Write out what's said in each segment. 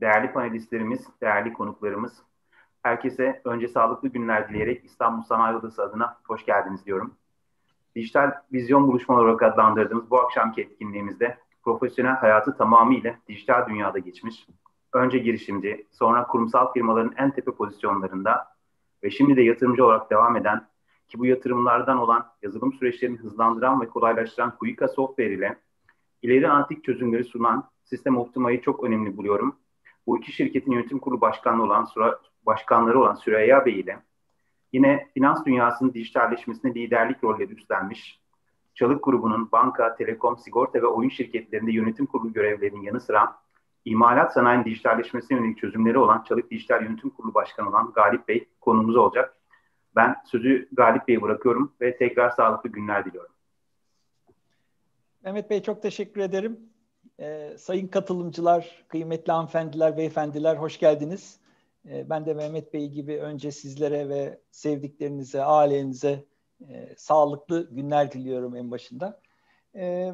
değerli panelistlerimiz, değerli konuklarımız, herkese önce sağlıklı günler dileyerek İstanbul Sanayi Odası adına hoş geldiniz diyorum. Dijital vizyon buluşmaları olarak adlandırdığımız bu akşamki etkinliğimizde profesyonel hayatı tamamıyla dijital dünyada geçmiş, önce girişimci, sonra kurumsal firmaların en tepe pozisyonlarında ve şimdi de yatırımcı olarak devam eden ki bu yatırımlardan olan yazılım süreçlerini hızlandıran ve kolaylaştıran Kuika Software ile ileri antik çözümleri sunan Sistem Optima'yı çok önemli buluyorum bu iki şirketin yönetim kurulu başkanlığı olan başkanları olan Süreyya Bey ile yine finans dünyasının dijitalleşmesine liderlik rolleri üstlenmiş, Çalık grubunun banka, telekom, sigorta ve oyun şirketlerinde yönetim kurulu görevlerinin yanı sıra imalat sanayinin dijitalleşmesine yönelik çözümleri olan Çalık Dijital Yönetim Kurulu Başkanı olan Galip Bey konumuz olacak. Ben sözü Galip Bey'e bırakıyorum ve tekrar sağlıklı günler diliyorum. Mehmet Bey çok teşekkür ederim. E, sayın katılımcılar, kıymetli hanımefendiler, beyefendiler hoş geldiniz. E, ben de Mehmet Bey gibi önce sizlere ve sevdiklerinize, ailenize e, sağlıklı günler diliyorum en başında. E,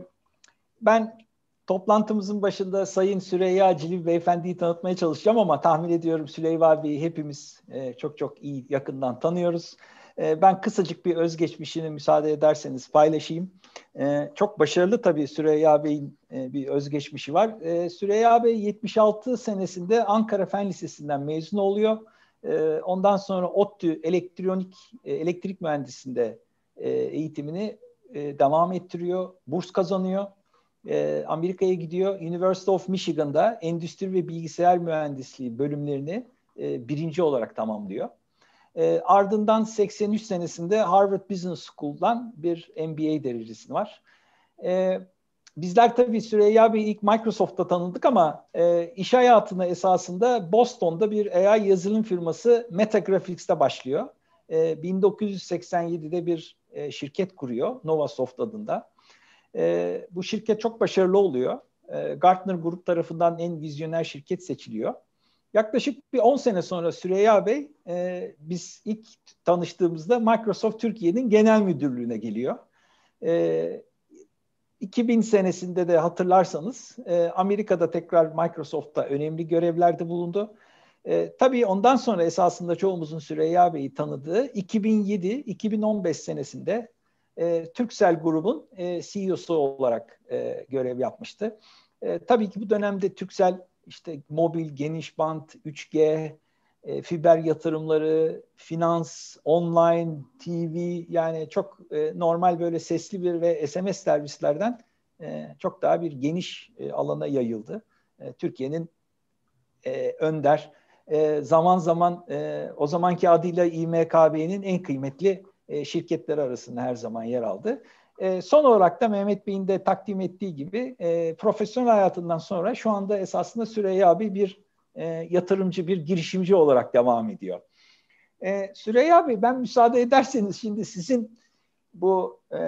ben toplantımızın başında Sayın Süreyya Cilil Beyefendi'yi tanıtmaya çalışacağım ama tahmin ediyorum Süleyva Bey'i hepimiz e, çok çok iyi yakından tanıyoruz. E, ben kısacık bir özgeçmişini müsaade ederseniz paylaşayım. E, çok başarılı tabii Süreyya Bey'in e, bir özgeçmişi var. E, Süreyya Bey 76 senesinde Ankara Fen Lisesi'nden mezun oluyor. E, ondan sonra ODTÜ elektronik, e, elektrik mühendisinde e, eğitimini e, devam ettiriyor. Burs kazanıyor e, Amerika'ya gidiyor. University of Michigan'da endüstri ve bilgisayar mühendisliği bölümlerini e, birinci olarak tamamlıyor. E, ardından 83 senesinde Harvard Business School'dan bir MBA derecesi var. E, bizler tabii Süreyya Bey ilk Microsoft'ta tanıdık ama e, iş hayatına esasında Boston'da bir AI yazılım firması Metagraphics'te başlıyor. E, 1987'de bir e, şirket kuruyor Novasoft adında. E, bu şirket çok başarılı oluyor. E, Gartner Grup tarafından en vizyoner şirket seçiliyor. Yaklaşık bir 10 sene sonra Süreyya Bey e, biz ilk tanıştığımızda Microsoft Türkiye'nin genel müdürlüğüne geliyor. E, 2000 senesinde de hatırlarsanız e, Amerika'da tekrar Microsoft'ta önemli görevlerde bulundu. E, tabii ondan sonra esasında çoğumuzun Süreyya Bey'i tanıdığı 2007-2015 senesinde e, Türksel grubun e, CEO'su olarak e, görev yapmıştı. E, tabii ki bu dönemde Türksel işte mobil, geniş bant, 3G, e, fiber yatırımları, finans, online, TV yani çok e, normal böyle sesli bir ve SMS servislerden e, çok daha bir geniş e, alana yayıldı. E, Türkiye'nin e, önder e, zaman zaman e, o zamanki adıyla İMKB'nin en kıymetli e, şirketleri arasında her zaman yer aldı. E, son olarak da Mehmet Bey'in de takdim ettiği gibi e, profesyonel hayatından sonra şu anda esasında Süreyya abi bir e, yatırımcı, bir girişimci olarak devam ediyor. E, Süreyya abi ben müsaade ederseniz şimdi sizin bu e,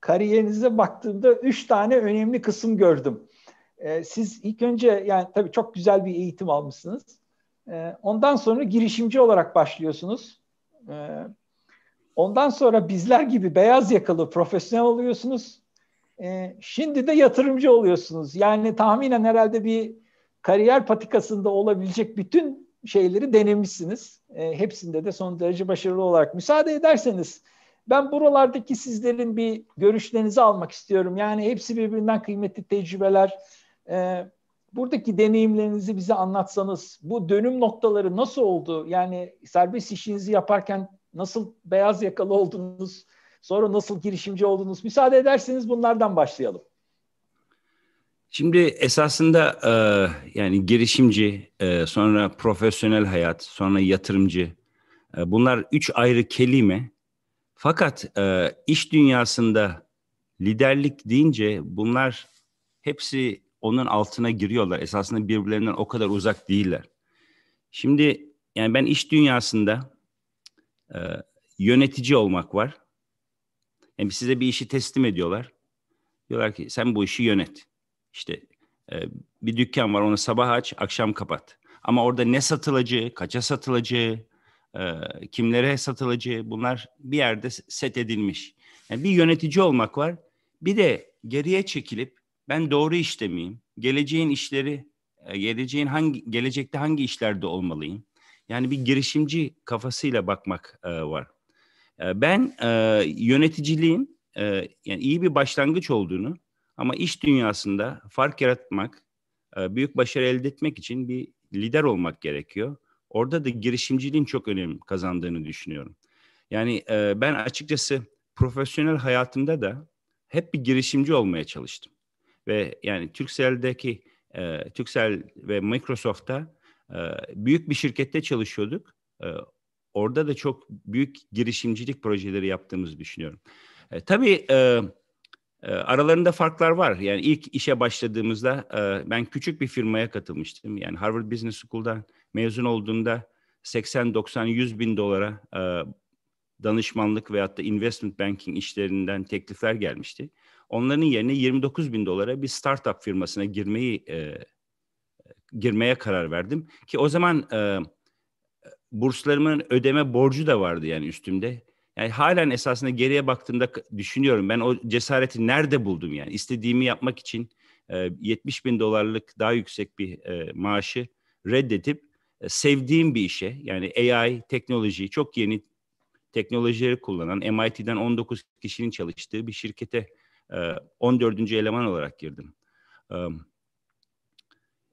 kariyerinize baktığımda üç tane önemli kısım gördüm. E, siz ilk önce yani tabii çok güzel bir eğitim almışsınız. E, ondan sonra girişimci olarak başlıyorsunuz. E, Ondan sonra bizler gibi beyaz yakalı profesyonel oluyorsunuz. E, şimdi de yatırımcı oluyorsunuz. Yani tahminen herhalde bir kariyer patikasında olabilecek bütün şeyleri denemişsiniz. E, hepsinde de son derece başarılı olarak. Müsaade ederseniz ben buralardaki sizlerin bir görüşlerinizi almak istiyorum. Yani hepsi birbirinden kıymetli tecrübeler. E, buradaki deneyimlerinizi bize anlatsanız, bu dönüm noktaları nasıl oldu? Yani serbest işinizi yaparken nasıl beyaz yakalı oldunuz, sonra nasıl girişimci oldunuz? Müsaade ederseniz bunlardan başlayalım. Şimdi esasında e, yani girişimci, e, sonra profesyonel hayat, sonra yatırımcı. E, bunlar üç ayrı kelime. Fakat e, iş dünyasında liderlik deyince bunlar hepsi onun altına giriyorlar. Esasında birbirlerinden o kadar uzak değiller. Şimdi yani ben iş dünyasında ee, yönetici olmak var. Yani size bir işi teslim ediyorlar. Diyorlar ki sen bu işi yönet. İşte e, bir dükkan var onu sabah aç, akşam kapat. Ama orada ne satılacağı, kaça satılacağı, e, kimlere satılacağı bunlar bir yerde set edilmiş. Yani bir yönetici olmak var. Bir de geriye çekilip ben doğru işte miyim? Geleceğin işleri, e, geleceğin hangi gelecekte hangi işlerde olmalıyım? Yani bir girişimci kafasıyla bakmak e, var. E, ben e, yöneticiliğin e, yani iyi bir başlangıç olduğunu ama iş dünyasında fark yaratmak, e, büyük başarı elde etmek için bir lider olmak gerekiyor. Orada da girişimciliğin çok önem kazandığını düşünüyorum. Yani e, ben açıkçası profesyonel hayatımda da hep bir girişimci olmaya çalıştım. Ve yani Türkcell'deki e, Türkcell ve Microsoft'ta ee, büyük bir şirkette çalışıyorduk. Ee, orada da çok büyük girişimcilik projeleri yaptığımızı düşünüyorum. Ee, tabii e, e, aralarında farklar var. Yani ilk işe başladığımızda e, ben küçük bir firmaya katılmıştım. Yani Harvard Business School'dan mezun olduğumda 80, 90, 100 bin dolara danışmanlık veyahut da investment banking işlerinden teklifler gelmişti. Onların yerine 29 bin dolara bir startup firmasına girmeyi e, girmeye karar verdim. Ki o zaman e, burslarımın ödeme borcu da vardı yani üstümde. Yani halen esasında geriye baktığımda düşünüyorum ben o cesareti nerede buldum yani. istediğimi yapmak için e, 70 bin dolarlık daha yüksek bir e, maaşı reddetip e, sevdiğim bir işe yani AI, teknoloji, çok yeni teknolojileri kullanan MIT'den 19 kişinin çalıştığı bir şirkete e, 14. eleman olarak girdim. Um,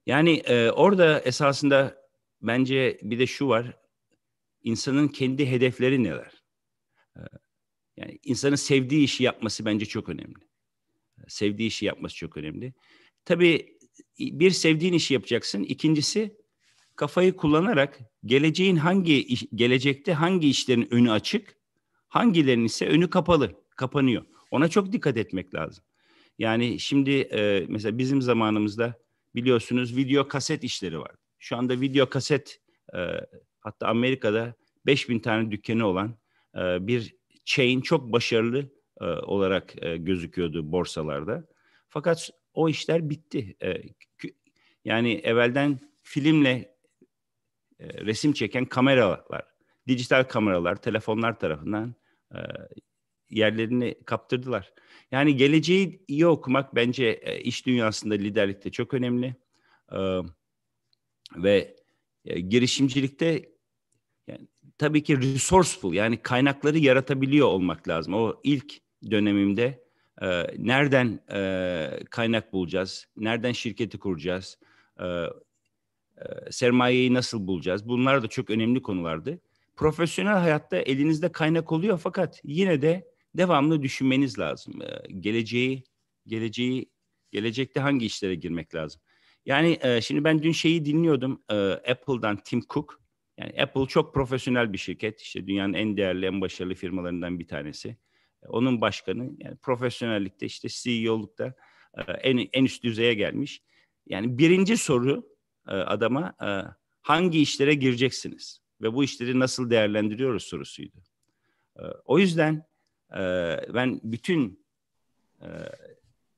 yani e, orada esasında bence bir de şu var. İnsanın kendi hedefleri neler? E, yani insanın sevdiği işi yapması bence çok önemli. E, sevdiği işi yapması çok önemli. Tabii bir sevdiğin işi yapacaksın. İkincisi kafayı kullanarak geleceğin hangi gelecekte hangi işlerin önü açık, hangilerinin ise önü kapalı, kapanıyor. Ona çok dikkat etmek lazım. Yani şimdi e, mesela bizim zamanımızda biliyorsunuz video kaset işleri var. Şu anda video kaset e, hatta Amerika'da 5000 tane dükkanı olan e, bir chain çok başarılı e, olarak e, gözüküyordu borsalarda. Fakat o işler bitti. E, yani evvelden filmle e, resim çeken kameralar, dijital kameralar telefonlar tarafından e, yerlerini kaptırdılar. Yani geleceği iyi okumak bence e, iş dünyasında liderlikte çok önemli. Ee, ve e, girişimcilikte yani tabii ki resourceful yani kaynakları yaratabiliyor olmak lazım. O ilk dönemimde e, nereden e, kaynak bulacağız, nereden şirketi kuracağız, e, e, sermayeyi nasıl bulacağız bunlar da çok önemli konulardı. Profesyonel hayatta elinizde kaynak oluyor fakat yine de devamlı düşünmeniz lazım. E, geleceği, geleceği, gelecekte hangi işlere girmek lazım? Yani e, şimdi ben dün şeyi dinliyordum e, Apple'dan Tim Cook. Yani Apple çok profesyonel bir şirket. İşte dünyanın en değerli, en başarılı firmalarından bir tanesi. E, onun başkanı yani profesyonellikte işte CEO'lukta e, en, en üst düzeye gelmiş. Yani birinci soru e, adama hangi işlere gireceksiniz ve bu işleri nasıl değerlendiriyoruz sorusuydu. O yüzden ee, ben bütün e,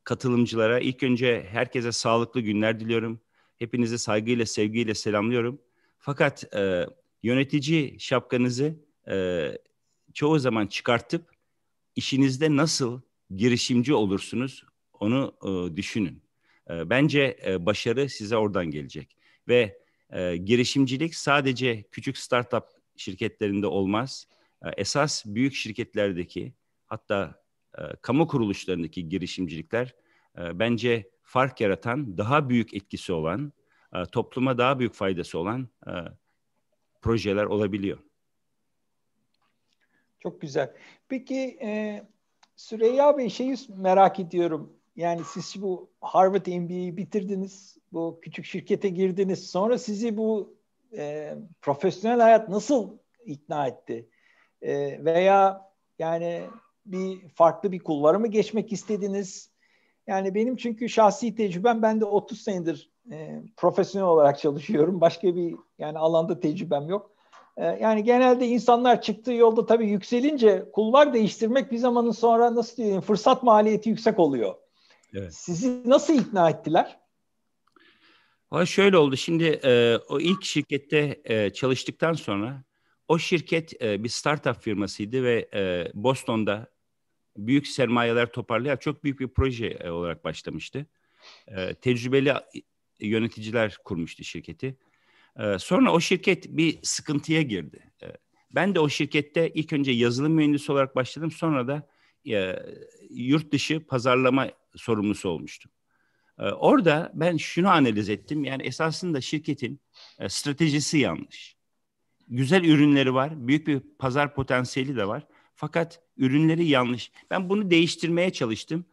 katılımcılara ilk önce herkese sağlıklı günler diliyorum. Hepinizi saygıyla, sevgiyle selamlıyorum. Fakat e, yönetici şapkanızı e, çoğu zaman çıkartıp işinizde nasıl girişimci olursunuz onu düşünün. bence başarı size oradan gelecek ve girişimcilik sadece küçük startup şirketlerinde olmaz. esas büyük şirketlerdeki hatta e, kamu kuruluşlarındaki girişimcilikler e, bence fark yaratan, daha büyük etkisi olan, e, topluma daha büyük faydası olan e, projeler olabiliyor. Çok güzel. Peki e, Süreyya Bey şeyi merak ediyorum. Yani siz bu Harvard MBA'yi bitirdiniz, bu küçük şirkete girdiniz. Sonra sizi bu e, profesyonel hayat nasıl ikna etti? E, veya yani bir farklı bir kulvara mı geçmek istediniz? Yani benim çünkü şahsi tecrübem ben de 30 senedir e, profesyonel olarak çalışıyorum. Başka bir yani alanda tecrübem yok. E, yani genelde insanlar çıktığı yolda tabii yükselince kulvar değiştirmek bir zamanın sonra nasıl diyeyim fırsat maliyeti yüksek oluyor. Evet. Sizi nasıl ikna ettiler? ha şöyle oldu. Şimdi e, o ilk şirkette e, çalıştıktan sonra o şirket e, bir startup firmasıydı ve e, Boston'da büyük sermayeler toparlayarak çok büyük bir proje e, olarak başlamıştı. E, tecrübeli yöneticiler kurmuştu şirketi. E, sonra o şirket bir sıkıntıya girdi. ben de o şirkette ilk önce yazılım mühendisi olarak başladım. Sonra da yurt dışı pazarlama sorumlusu olmuştum. orada ben şunu analiz ettim. Yani esasında şirketin stratejisi yanlış. Güzel ürünleri var, büyük bir pazar potansiyeli de var. Fakat ürünleri yanlış. Ben bunu değiştirmeye çalıştım.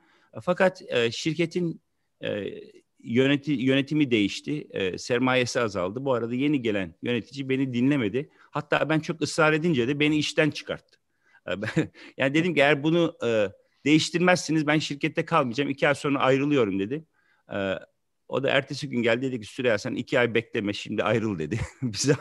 Fakat e, şirketin e, yöneti, yönetimi değişti. E, sermayesi azaldı. Bu arada yeni gelen yönetici beni dinlemedi. Hatta ben çok ısrar edince de beni işten çıkarttı. E, ben, yani dedim ki eğer bunu e, değiştirmezsiniz ben şirkette kalmayacağım. İki ay sonra ayrılıyorum dedi. E, o da ertesi gün geldi dedi ki Süreyya sen iki ay bekleme şimdi ayrıl dedi. Bizi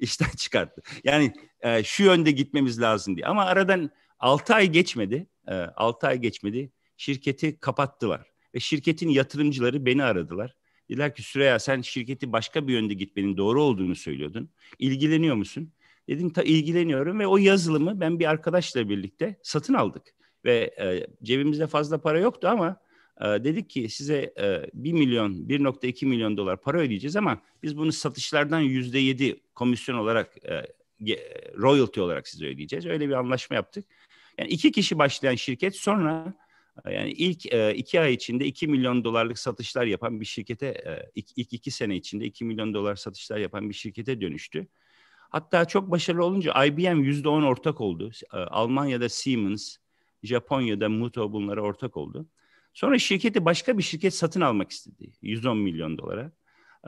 işten çıkarttı. Yani e, şu yönde gitmemiz lazım diye. Ama aradan altı ay geçmedi. E, 6 ay geçmedi. Şirketi kapattılar. Ve şirketin yatırımcıları beni aradılar. Dediler ki Süreyya sen şirketi başka bir yönde gitmenin doğru olduğunu söylüyordun. İlgileniyor musun? Dedim ta ilgileniyorum ve o yazılımı ben bir arkadaşla birlikte satın aldık. Ve e, cebimizde fazla para yoktu ama ee, dedik ki size e, 1 milyon, 1.2 milyon dolar para ödeyeceğiz ama biz bunu satışlardan %7 komisyon olarak, e, royalty olarak size ödeyeceğiz. Öyle bir anlaşma yaptık. Yani iki kişi başlayan şirket sonra e, yani ilk e, iki ay içinde 2 milyon dolarlık satışlar yapan bir şirkete, ilk, iki sene içinde 2 milyon dolar satışlar yapan bir şirkete dönüştü. Hatta çok başarılı olunca IBM yüzde on ortak oldu. Almanya'da Siemens, Japonya'da Muto bunlara ortak oldu. Sonra şirketi başka bir şirket satın almak istedi 110 milyon dolara.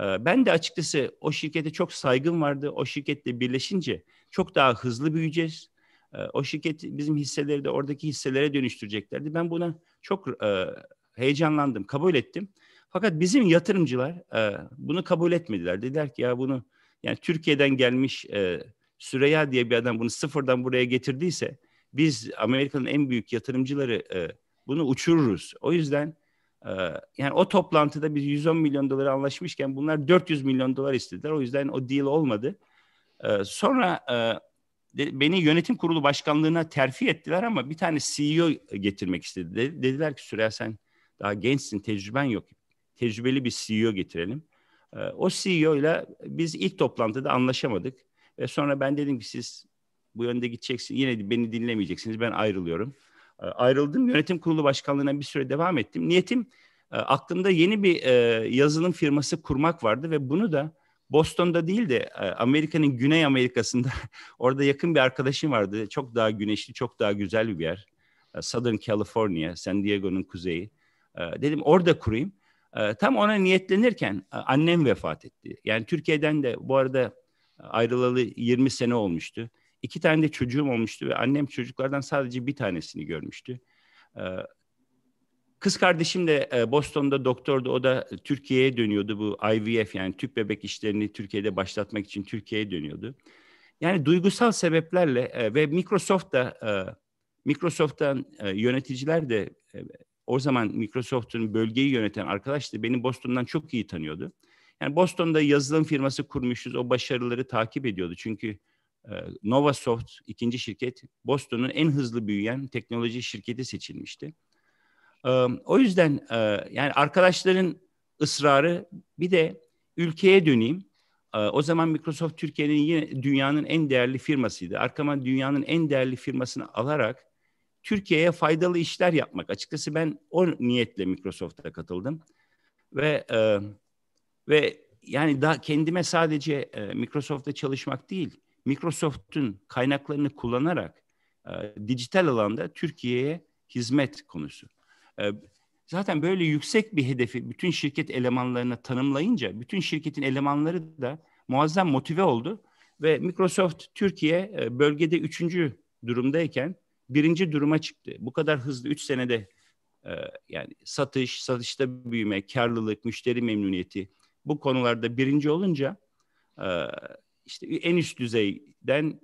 Ee, ben de açıkçası o şirkete çok saygım vardı. O şirketle birleşince çok daha hızlı büyüyeceğiz. Ee, o şirket bizim hisseleri de oradaki hisselere dönüştüreceklerdi. Ben buna çok e, heyecanlandım, kabul ettim. Fakat bizim yatırımcılar e, bunu kabul etmediler. Dediler ki ya bunu yani Türkiye'den gelmiş e, Süreya diye bir adam bunu sıfırdan buraya getirdiyse biz Amerika'nın en büyük yatırımcıları bunu uçururuz. O yüzden e, yani o toplantıda biz 110 milyon doları anlaşmışken bunlar 400 milyon dolar istediler. O yüzden o deal olmadı. E, sonra e, beni yönetim kurulu başkanlığına terfi ettiler ama bir tane CEO getirmek istedi. De, dediler ki Süreyya sen daha gençsin, tecrüben yok. Tecrübeli bir CEO getirelim. o CEO ile biz ilk toplantıda anlaşamadık. Ve sonra ben dedim ki siz bu yönde gideceksiniz Yine beni dinlemeyeceksiniz. Ben ayrılıyorum. Ee, ayrıldım. Yönetim kurulu başkanlığına bir süre devam ettim. Niyetim e, aklımda yeni bir e, yazılım firması kurmak vardı ve bunu da Boston'da değil de e, Amerika'nın Güney Amerika'sında orada yakın bir arkadaşım vardı. Çok daha güneşli, çok daha güzel bir yer. Southern California, San Diego'nun kuzeyi. Dedim orada kurayım. Tam ona niyetlenirken annem vefat etti. Yani Türkiye'den de bu arada ayrılalı 20 sene olmuştu. İki tane de çocuğum olmuştu ve annem çocuklardan sadece bir tanesini görmüştü. Ee, kız kardeşim de e, Boston'da doktordu. O da Türkiye'ye dönüyordu bu IVF yani tüp bebek işlerini Türkiye'de başlatmak için Türkiye'ye dönüyordu. Yani duygusal sebeplerle e, ve Microsoft da e, Microsoft'tan yöneticiler de o zaman Microsoft'un bölgeyi yöneten arkadaş da beni Boston'dan çok iyi tanıyordu. Yani Boston'da yazılım firması kurmuşuz. O başarıları takip ediyordu. Çünkü ee, Novasoft ikinci şirket Boston'un en hızlı büyüyen teknoloji şirketi seçilmişti. Ee, o yüzden e, yani arkadaşların ısrarı bir de ülkeye döneyim. Ee, o zaman Microsoft Türkiye'nin yine dünyanın en değerli firmasıydı. Arkama dünyanın en değerli firmasını alarak Türkiye'ye faydalı işler yapmak. Açıkçası ben o niyetle Microsoft'a katıldım ve e, ve yani da kendime sadece e, Microsoft'ta çalışmak değil Microsoft'un kaynaklarını kullanarak e, dijital alanda Türkiye'ye hizmet konusu. E, zaten böyle yüksek bir hedefi bütün şirket elemanlarına tanımlayınca bütün şirketin elemanları da muazzam motive oldu ve Microsoft Türkiye e, bölgede üçüncü durumdayken birinci duruma çıktı. Bu kadar hızlı üç senede e, yani satış, satışta büyüme, karlılık, müşteri memnuniyeti bu konularda birinci olunca e, işte en üst düzeyden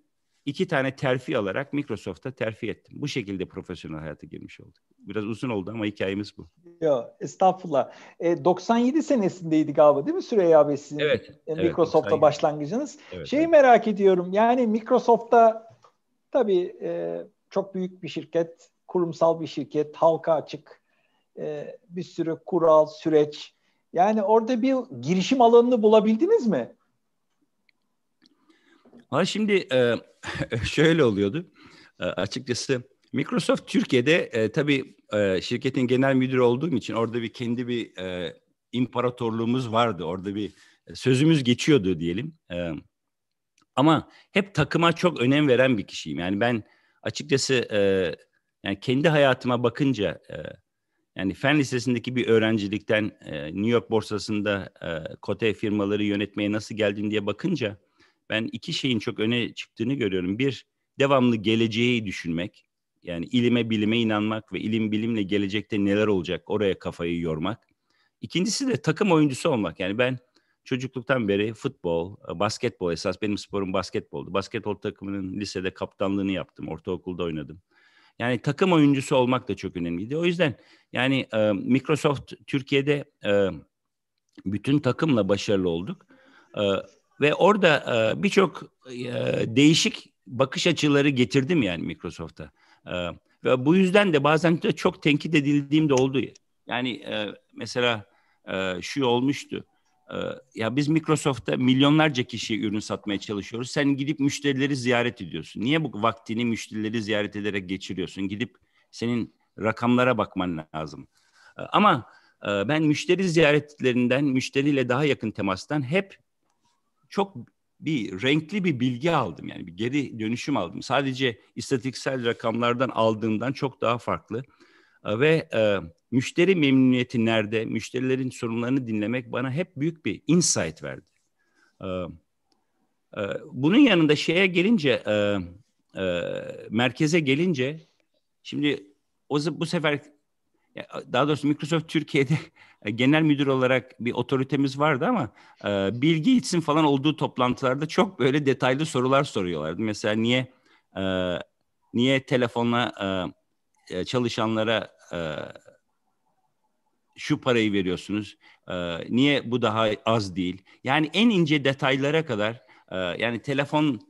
iki tane terfi alarak Microsoft'ta terfi ettim. Bu şekilde profesyonel hayata girmiş olduk. Biraz uzun oldu ama hikayemiz bu. Yo, estağfurullah. E, 97 senesindeydi galiba değil mi Süreyya Bey sizin evet, e, Microsoft'ta evet, başlangıcınız? Evet, Şeyi evet. merak ediyorum yani Microsoft'ta tabii e, çok büyük bir şirket, kurumsal bir şirket, halka açık e, bir sürü kural, süreç. Yani orada bir girişim alanını bulabildiniz mi? Ama şimdi e, şöyle oluyordu. E, açıkçası Microsoft Türkiye'de e, tabii e, şirketin genel müdürü olduğum için orada bir kendi bir e, imparatorluğumuz vardı. Orada bir sözümüz geçiyordu diyelim. ama hep takıma çok önem veren bir kişiyim. Yani ben açıkçası yani kendi hayatıma bakınca yani fen lisesindeki bir öğrencilikten New York borsasında kote firmaları yönetmeye nasıl geldim diye bakınca ben iki şeyin çok öne çıktığını görüyorum. Bir, devamlı geleceği düşünmek. Yani ilime bilime inanmak ve ilim bilimle gelecekte neler olacak oraya kafayı yormak. İkincisi de takım oyuncusu olmak. Yani ben çocukluktan beri futbol, e, basketbol esas benim sporum basketboldu. Basketbol takımının lisede kaptanlığını yaptım, ortaokulda oynadım. Yani takım oyuncusu olmak da çok önemliydi. O yüzden yani e, Microsoft Türkiye'de e, bütün takımla başarılı olduk. E, ve orada e, birçok e, değişik bakış açıları getirdim yani Microsoft'a. E, ve bu yüzden de bazen de çok tenkit edildiğim de oldu. Yani e, mesela e, şu olmuştu. E, ya biz Microsoft'ta milyonlarca kişiye ürün satmaya çalışıyoruz. Sen gidip müşterileri ziyaret ediyorsun. Niye bu vaktini müşterileri ziyaret ederek geçiriyorsun? Gidip senin rakamlara bakman lazım. E, ama e, ben müşteri ziyaretlerinden, müşteriyle daha yakın temastan hep çok bir renkli bir bilgi aldım. Yani bir geri dönüşüm aldım. Sadece istatiksel rakamlardan aldığımdan çok daha farklı. Ee, ve e, müşteri memnuniyeti nerede, müşterilerin sorunlarını dinlemek bana hep büyük bir insight verdi. E, e, bunun yanında şeye gelince, e, e, merkeze gelince, şimdi o bu sefer daha doğrusu Microsoft Türkiye'de genel müdür olarak bir otoritemiz vardı ama e, Bilgi için falan olduğu toplantılarda çok böyle detaylı sorular soruyorlardı. Mesela niye e, niye telefona e, çalışanlara şu parayı veriyorsunuz? Niye bu daha az değil? Yani en ince detaylara kadar yani telefon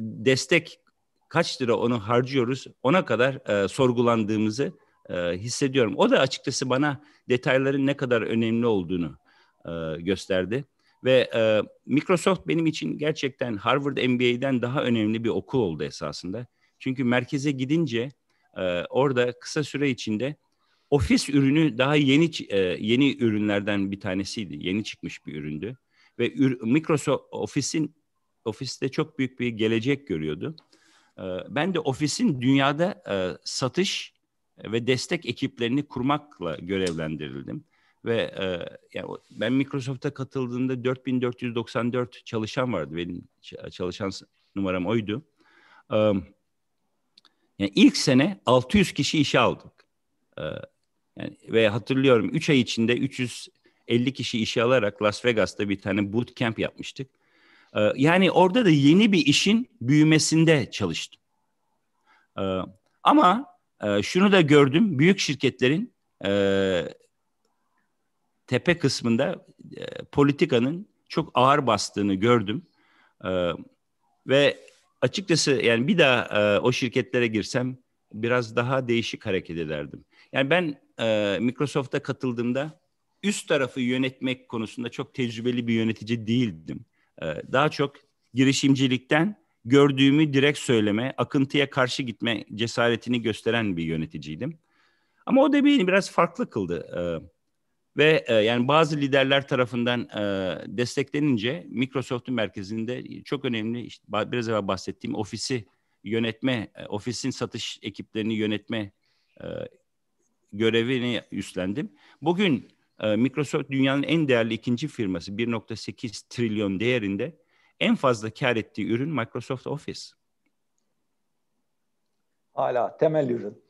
destek kaç lira onu harcıyoruz ona kadar sorgulandığımızı e, hissediyorum. O da açıkçası bana detayların ne kadar önemli olduğunu e, gösterdi. Ve e, Microsoft benim için gerçekten Harvard MBA'den daha önemli bir okul oldu esasında. Çünkü merkeze gidince e, orada kısa süre içinde ofis ürünü daha yeni e, yeni ürünlerden bir tanesiydi. Yeni çıkmış bir üründü ve Microsoft Office'in ofiste çok büyük bir gelecek görüyordu. E, ben de ofisin dünyada e, satış ve destek ekiplerini kurmakla görevlendirildim. Ve e, yani ben Microsoft'a katıldığımda 4494 çalışan vardı. Benim çalışan numaram oydu. E, yani ilk sene 600 kişi işe aldık. E, yani, ve hatırlıyorum 3 ay içinde 350 kişi işe alarak Las Vegas'ta bir tane bootcamp yapmıştık. E, yani orada da yeni bir işin büyümesinde çalıştım. E, ama ee, şunu da gördüm. Büyük şirketlerin e, tepe kısmında e, politikanın çok ağır bastığını gördüm. E, ve açıkçası yani bir daha e, o şirketlere girsem biraz daha değişik hareket ederdim. Yani ben e, Microsoft'a katıldığımda üst tarafı yönetmek konusunda çok tecrübeli bir yönetici değildim. E, daha çok girişimcilikten gördüğümü direkt söyleme, akıntıya karşı gitme cesaretini gösteren bir yöneticiydim. Ama o da beni biraz farklı kıldı. Ee, ve e, yani bazı liderler tarafından e, desteklenince Microsoft'un merkezinde çok önemli işte, biraz evvel bahsettiğim ofisi yönetme, e, ofisin satış ekiplerini yönetme e, görevini üstlendim. Bugün e, Microsoft dünyanın en değerli ikinci firması 1.8 trilyon değerinde en fazla kar ettiği ürün Microsoft Office. Hala temel ürün.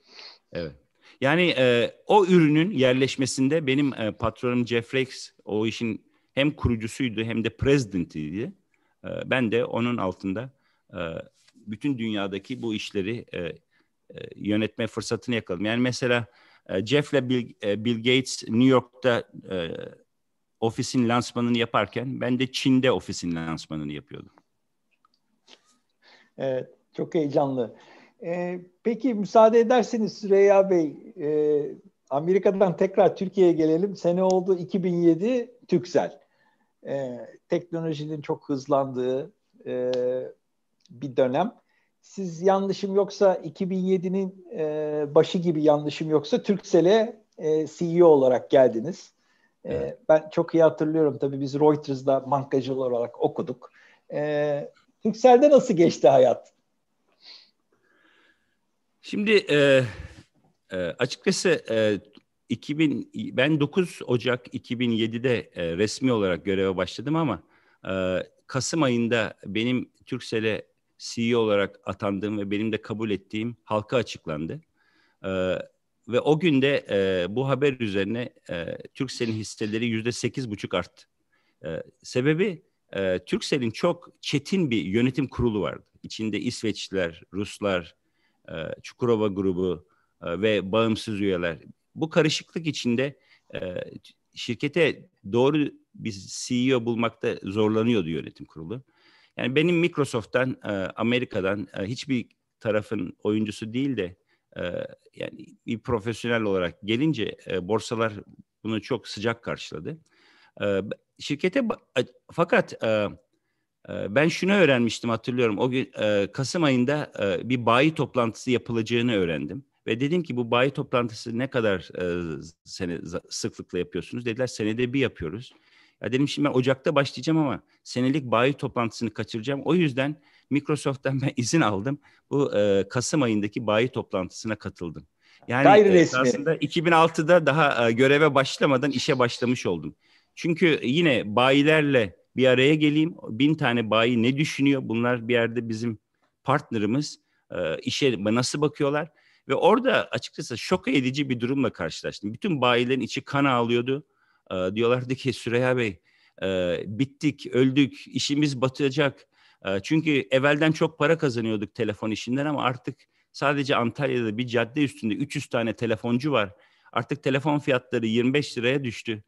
Evet. Yani e, o ürünün yerleşmesinde benim e, patronum Jeff Rex o işin hem kurucusuydu hem de presidentiydi. E, ben de onun altında e, bütün dünyadaki bu işleri e, e, yönetme fırsatını yakaladım. Yani mesela e, Jeff'le Bill, e, Bill Gates New York'ta e, ofisin lansmanını yaparken ben de Çin'de ofisin lansmanını yapıyordum. Evet, çok heyecanlı. Ee, peki müsaade ederseniz Süreyya Bey, e, Amerika'dan tekrar Türkiye'ye gelelim. Sene oldu 2007 Türksel. Ee, teknolojinin çok hızlandığı e, bir dönem. Siz yanlışım yoksa 2007'nin e, başı gibi yanlışım yoksa Türksel'e e, CEO olarak geldiniz. Evet. Ee, ben çok iyi hatırlıyorum tabii biz Reuters'da bankacılar olarak okuduk. E, ee, Türksel'de nasıl geçti hayat? Şimdi e, e, açıkçası e, 2000 ben 9 Ocak 2007'de e, resmi olarak göreve başladım ama e, Kasım ayında benim Türksel'e CEO olarak atandığım ve benim de kabul ettiğim halka açıklandı. E, ve o günde e, bu haber üzerine e, Türksel'in hisseleri yüzde sekiz buçuk arttı. E, sebebi e, Türksel'in çok çetin bir yönetim kurulu vardı. İçinde İsveçliler, Ruslar, e, Çukurova grubu e, ve bağımsız üyeler. Bu karışıklık içinde e, şirkete doğru bir CEO bulmakta zorlanıyordu yönetim kurulu. Yani benim Microsoft'tan, e, Amerika'dan e, hiçbir tarafın oyuncusu değil de ee, yani bir profesyonel olarak gelince e, borsalar bunu çok sıcak karşıladı. Ee, e, şirkete fakat e, e, ben şunu öğrenmiştim hatırlıyorum. O gün e, Kasım ayında e, bir bayi toplantısı yapılacağını öğrendim. Ve dedim ki bu bayi toplantısı ne kadar e, sene, sıklıkla yapıyorsunuz? Dediler senede bir yapıyoruz. Ya dedim şimdi ben Ocak'ta başlayacağım ama senelik bayi toplantısını kaçıracağım. O yüzden Microsoft'tan ben izin aldım. Bu e, Kasım ayındaki bayi toplantısına katıldım. Yani Gayri e, resmi. aslında 2006'da daha e, göreve başlamadan işe başlamış oldum. Çünkü yine bayilerle bir araya geleyim. Bin tane bayi ne düşünüyor? Bunlar bir yerde bizim partnerimiz. E, işe nasıl bakıyorlar? Ve orada açıkçası şok edici bir durumla karşılaştım. Bütün bayilerin içi kan ağlıyordu. E, diyorlardı ki Süreyya Bey e, bittik, öldük, işimiz batacak. Ee, çünkü evvelden çok para kazanıyorduk telefon işinden ama artık sadece Antalya'da bir cadde üstünde 300 tane telefoncu var. Artık telefon fiyatları 25 liraya düştü.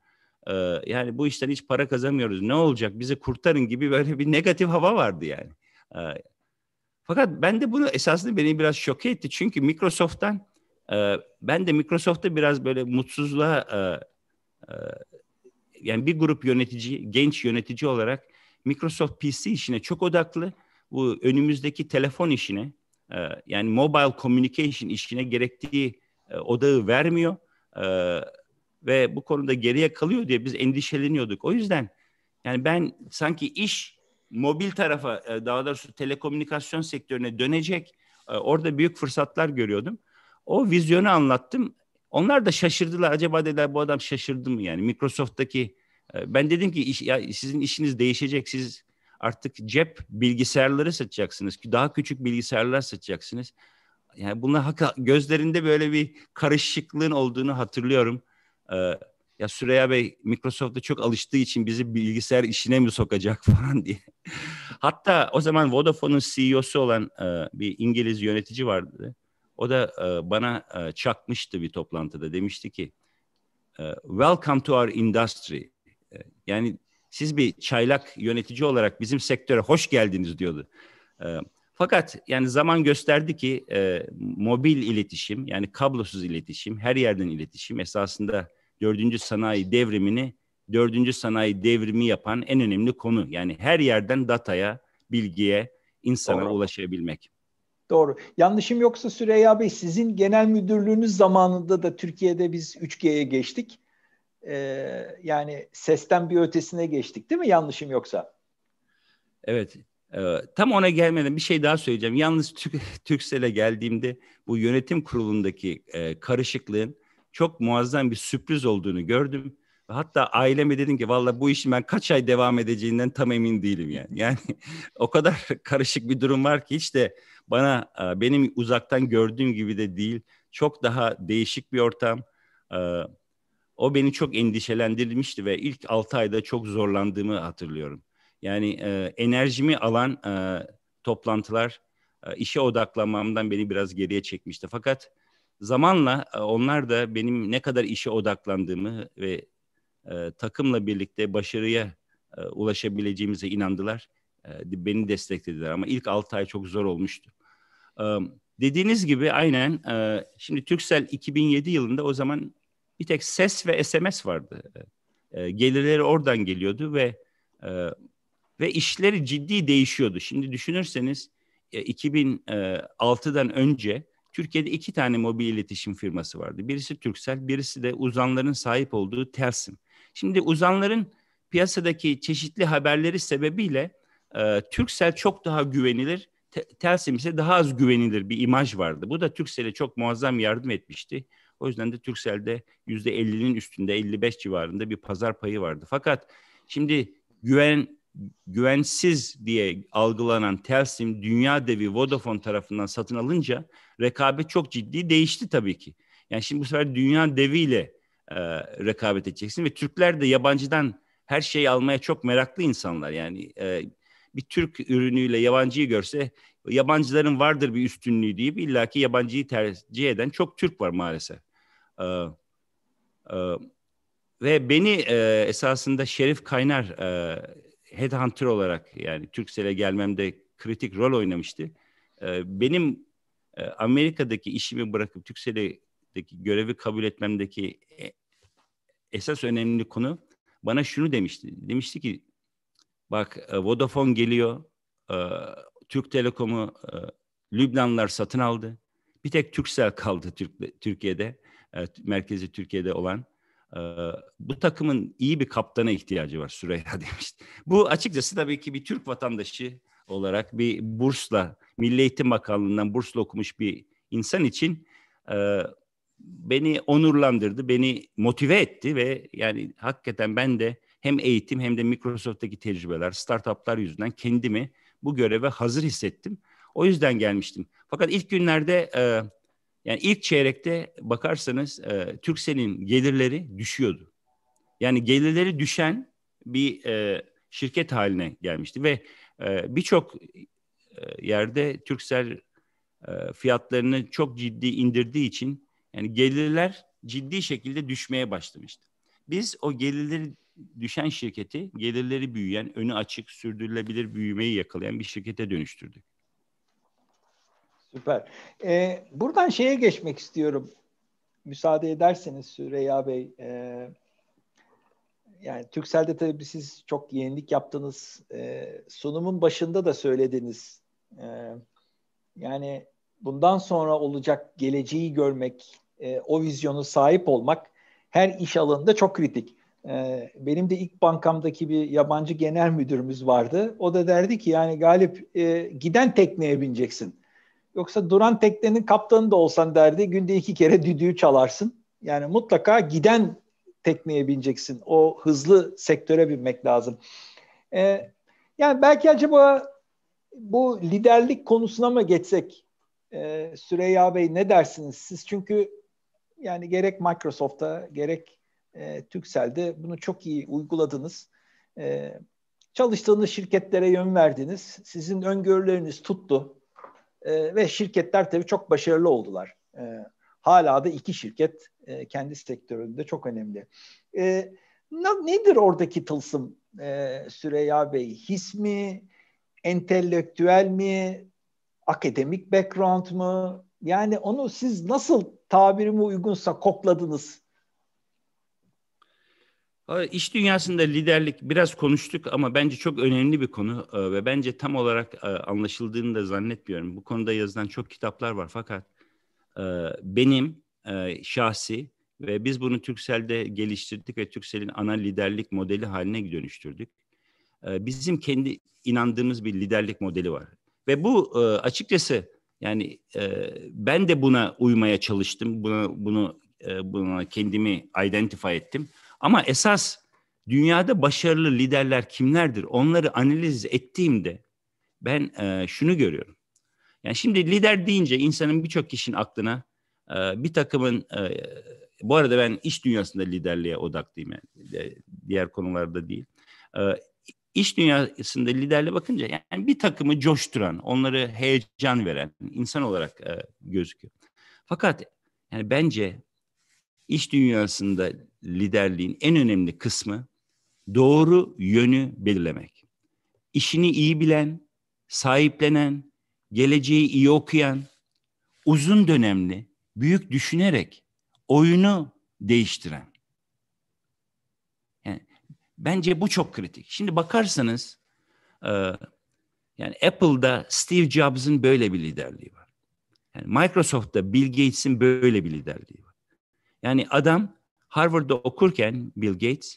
Ee, yani bu işten hiç para kazanmıyoruz. Ne olacak? Bizi kurtarın gibi böyle bir negatif hava vardı yani. Ee, fakat ben de bunu esasında beni biraz şok etti. Çünkü Microsoft'tan e, ben de Microsoft'ta biraz böyle mutsuzluğa e, e, yani bir grup yönetici, genç yönetici olarak Microsoft PC işine çok odaklı. Bu önümüzdeki telefon işine e, yani mobile communication işine gerektiği e, odağı vermiyor. E, ve bu konuda geriye kalıyor diye biz endişeleniyorduk. O yüzden yani ben sanki iş mobil tarafa e, daha doğrusu telekomünikasyon sektörüne dönecek. Orada büyük fırsatlar görüyordum. O vizyonu anlattım. Onlar da şaşırdılar. Acaba dediler bu adam şaşırdı mı yani? Microsoft'taki ee, ben dedim ki iş, ya sizin işiniz değişecek. Siz artık cep bilgisayarları satacaksınız. Daha küçük bilgisayarlar satacaksınız. Yani bunlar hak, gözlerinde böyle bir karışıklığın olduğunu hatırlıyorum. Ee, ya Süreya Bey Microsoft'ta çok alıştığı için bizi bilgisayar işine mi sokacak falan diye. Hatta o zaman Vodafone'un CEO'su olan e, bir İngiliz yönetici vardı. O da e, bana e, çakmıştı bir toplantıda. Demişti ki, e, Welcome to our industry. Ee, yani siz bir çaylak yönetici olarak bizim sektöre hoş geldiniz diyordu. Ee, fakat yani zaman gösterdi ki e, mobil iletişim yani kablosuz iletişim, her yerden iletişim esasında dördüncü sanayi devrimini dördüncü sanayi devrimi yapan en önemli konu. Yani her yerden dataya, bilgiye, insana Doğru. ulaşabilmek. Doğru. Yanlışım yoksa Süreyya Bey sizin genel müdürlüğünüz zamanında da Türkiye'de biz 3G'ye geçtik e, yani sesten bir ötesine geçtik değil mi yanlışım yoksa? Evet. E, tam ona gelmeden bir şey daha söyleyeceğim. Yalnız Türk, Türksel'e geldiğimde bu yönetim kurulundaki e, karışıklığın çok muazzam bir sürpriz olduğunu gördüm. Hatta aileme dedim ki valla bu işin ben kaç ay devam edeceğinden tam emin değilim yani. Yani o kadar karışık bir durum var ki hiç de bana e, benim uzaktan gördüğüm gibi de değil. Çok daha değişik bir ortam. E, o beni çok endişelendirmişti ve ilk 6 ayda çok zorlandığımı hatırlıyorum. Yani e, enerjimi alan e, toplantılar e, işe odaklanmamdan beni biraz geriye çekmişti. Fakat zamanla e, onlar da benim ne kadar işe odaklandığımı ve e, takımla birlikte başarıya e, ulaşabileceğimize inandılar. E, beni desteklediler ama ilk 6 ay çok zor olmuştu. E, dediğiniz gibi aynen e, şimdi Türksel 2007 yılında o zaman bir tek ses ve SMS vardı. E, gelirleri oradan geliyordu ve e, ve işleri ciddi değişiyordu. Şimdi düşünürseniz 2006'dan e, önce Türkiye'de iki tane mobil iletişim firması vardı. Birisi Türksel, birisi de uzanların sahip olduğu Telsim. Şimdi uzanların piyasadaki çeşitli haberleri sebebiyle e, Türksel çok daha güvenilir, Telsim ise daha az güvenilir bir imaj vardı. Bu da Türksel'e çok muazzam yardım etmişti. O yüzden de Türksel'de %50'nin üstünde 55 civarında bir pazar payı vardı. Fakat şimdi güven güvensiz diye algılanan Telsim dünya devi Vodafone tarafından satın alınca rekabet çok ciddi değişti tabii ki. Yani şimdi bu sefer dünya deviyle e, rekabet edeceksin ve Türkler de yabancıdan her şeyi almaya çok meraklı insanlar. Yani e, bir Türk ürünüyle yabancıyı görse yabancıların vardır bir üstünlüğü deyip illaki yabancıyı tercih eden çok Türk var maalesef. Ee, e, ve beni e, esasında Şerif Kaynar e, headhunter olarak yani Türksel'e gelmemde kritik rol oynamıştı. E, benim e, Amerika'daki işimi bırakıp Türksel'deki görevi kabul etmemdeki e, esas önemli konu bana şunu demişti. Demişti ki bak e, Vodafone geliyor, e, Türk Telekom'u e, Lübnanlılar satın aldı. Bir tek Türksel kaldı Türk, Türkiye'de, e, merkezi Türkiye'de olan. E, bu takımın iyi bir kaptana ihtiyacı var Süreyya demişti. Bu açıkçası tabii ki bir Türk vatandaşı olarak bir bursla, Milli Eğitim Bakanlığı'ndan bursla okumuş bir insan için e, beni onurlandırdı, beni motive etti ve yani hakikaten ben de hem eğitim hem de Microsoft'taki tecrübeler, startuplar yüzünden kendimi bu göreve hazır hissettim. O yüzden gelmiştim. Fakat ilk günlerde e, yani ilk çeyrekte bakarsanız e, Türksel'in gelirleri düşüyordu. Yani gelirleri düşen bir e, şirket haline gelmişti ve e, birçok e, yerde Türksel e, fiyatlarını çok ciddi indirdiği için yani gelirler ciddi şekilde düşmeye başlamıştı. Biz o gelirleri düşen şirketi gelirleri büyüyen, önü açık, sürdürülebilir büyümeyi yakalayan bir şirkete dönüştürdük. Süper. Ee, buradan şeye geçmek istiyorum. Müsaade ederseniz Süreyya Bey. E, yani Türksel'de tabii siz çok yenilik yaptınız. E, sunumun başında da söylediniz. E, yani bundan sonra olacak geleceği görmek, e, o vizyonu sahip olmak her iş alanında çok kritik. Ee, benim de ilk bankamdaki bir yabancı genel müdürümüz vardı. O da derdi ki yani Galip e, giden tekneye bineceksin. Yoksa duran teknenin kaptanı da olsan derdi günde iki kere düdüğü çalarsın. Yani mutlaka giden tekneye bineceksin. O hızlı sektöre binmek lazım. Ee, yani belki acaba bu liderlik konusuna mı geçsek ee, Süreyya Bey ne dersiniz? Siz çünkü yani gerek Microsoft'ta gerek e, Türksel'de bunu çok iyi uyguladınız. E, çalıştığınız şirketlere yön verdiniz. Sizin öngörüleriniz tuttu. E, ve şirketler tabii çok başarılı oldular. E, hala da iki şirket e, kendi sektöründe çok önemli. E, nedir oradaki tılsım e, Süreyya Bey? His mi? Entelektüel mi? Akademik background mı? Yani onu siz nasıl tabirime uygunsa kokladınız ee, iş dünyasında liderlik biraz konuştuk ama bence çok önemli bir konu ee, ve bence tam olarak e, anlaşıldığını da zannetmiyorum. Bu konuda yazılan çok kitaplar var fakat e, benim e, şahsi ve biz bunu Türksel'de geliştirdik ve Türksel'in ana liderlik modeli haline dönüştürdük. Ee, bizim kendi inandığımız bir liderlik modeli var. Ve bu açıkçası yani ben de buna uymaya çalıştım. Buna, bunu buna kendimi identify ettim. Ama esas dünyada başarılı liderler kimlerdir? Onları analiz ettiğimde ben e, şunu görüyorum. Yani şimdi lider deyince insanın birçok kişinin aklına e, bir takımın e, bu arada ben iş dünyasında liderliğe odaklıyım yani diğer konularda değil. E, iş dünyasında liderle bakınca yani bir takımı coşturan, onları heyecan veren insan olarak e, gözüküyor. Fakat yani bence iş dünyasında liderliğin en önemli kısmı doğru yönü belirlemek. İşini iyi bilen, sahiplenen, geleceği iyi okuyan, uzun dönemli, büyük düşünerek oyunu değiştiren. Yani bence bu çok kritik. Şimdi bakarsanız e, yani Apple'da Steve Jobs'ın böyle bir liderliği var. Yani Microsoft'ta Bill Gates'in böyle bir liderliği var. Yani adam Harvard'da okurken Bill Gates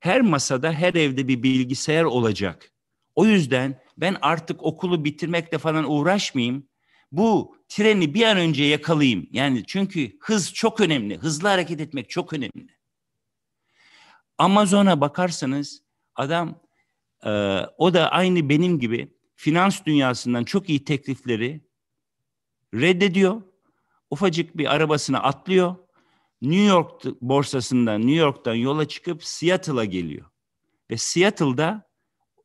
her masada her evde bir bilgisayar olacak. O yüzden ben artık okulu bitirmekle falan uğraşmayayım. Bu treni bir an önce yakalayayım. Yani çünkü hız çok önemli. Hızlı hareket etmek çok önemli. Amazon'a bakarsanız adam e, o da aynı benim gibi finans dünyasından çok iyi teklifleri reddediyor. Ufacık bir arabasına atlıyor. New York borsasından, New York'tan yola çıkıp Seattle'a geliyor. Ve Seattle'da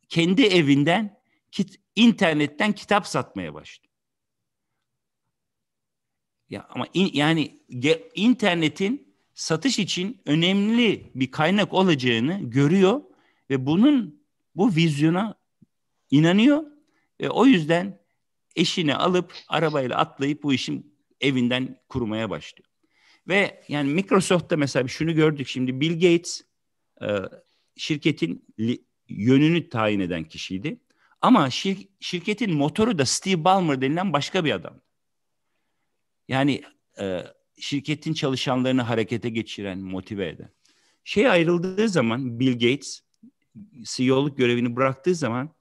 kendi evinden kit, internetten kitap satmaya başlıyor. Ya ama in, yani ge, internetin satış için önemli bir kaynak olacağını görüyor ve bunun bu vizyona inanıyor ve o yüzden eşini alıp arabayla atlayıp bu işin evinden kurmaya başlıyor. Ve yani Microsoft'ta mesela şunu gördük şimdi Bill Gates e, şirketin yönünü tayin eden kişiydi. Ama şir, şirketin motoru da Steve Ballmer denilen başka bir adam. Yani e, şirketin çalışanlarını harekete geçiren, motive eden. Şey ayrıldığı zaman Bill Gates CEO'luk görevini bıraktığı zaman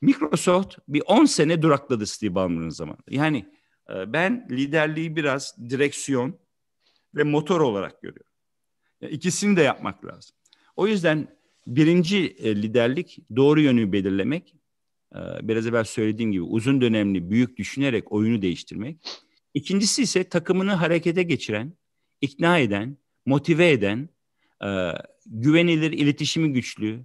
Microsoft bir 10 sene durakladı Steve Ballmer'ın zamanı. Yani e, ben liderliği biraz direksiyon, ve motor olarak görüyorum. Yani ikisini de yapmak lazım. O yüzden birinci e, liderlik doğru yönü belirlemek. E, biraz evvel söylediğim gibi uzun dönemli büyük düşünerek oyunu değiştirmek. İkincisi ise takımını harekete geçiren, ikna eden, motive eden, e, güvenilir, iletişimi güçlü,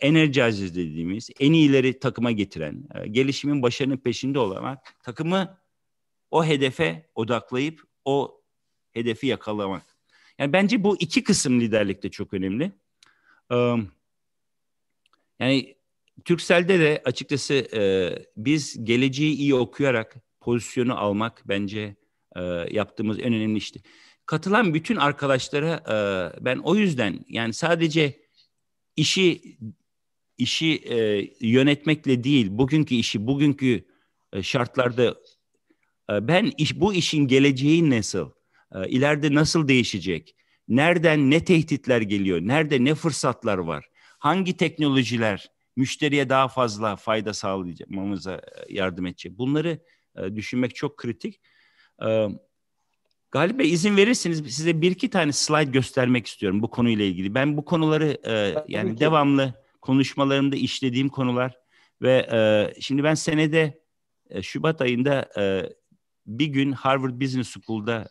energize dediğimiz en iyileri takıma getiren, gelişimin başarının peşinde olarak takımı o hedefe odaklayıp o hedefi yakalamak. Yani bence bu iki kısım liderlikte çok önemli. Yani Türksel'de de açıkçası biz geleceği iyi okuyarak pozisyonu almak bence yaptığımız en önemli işti. Katılan bütün arkadaşlara ben o yüzden yani sadece işi işi yönetmekle değil bugünkü işi bugünkü şartlarda ben iş, bu işin geleceği nasıl? e, ileride nasıl değişecek? Nereden ne tehditler geliyor? Nerede ne fırsatlar var? Hangi teknolojiler müşteriye daha fazla fayda sağlayacağımıza e, yardım edecek? Bunları e, düşünmek çok kritik. E, Galip Bey izin verirseniz size bir iki tane slide göstermek istiyorum bu konuyla ilgili. Ben bu konuları e, yani devamlı konuşmalarımda işlediğim konular ve şimdi ben senede Şubat ayında bir gün Harvard Business School'da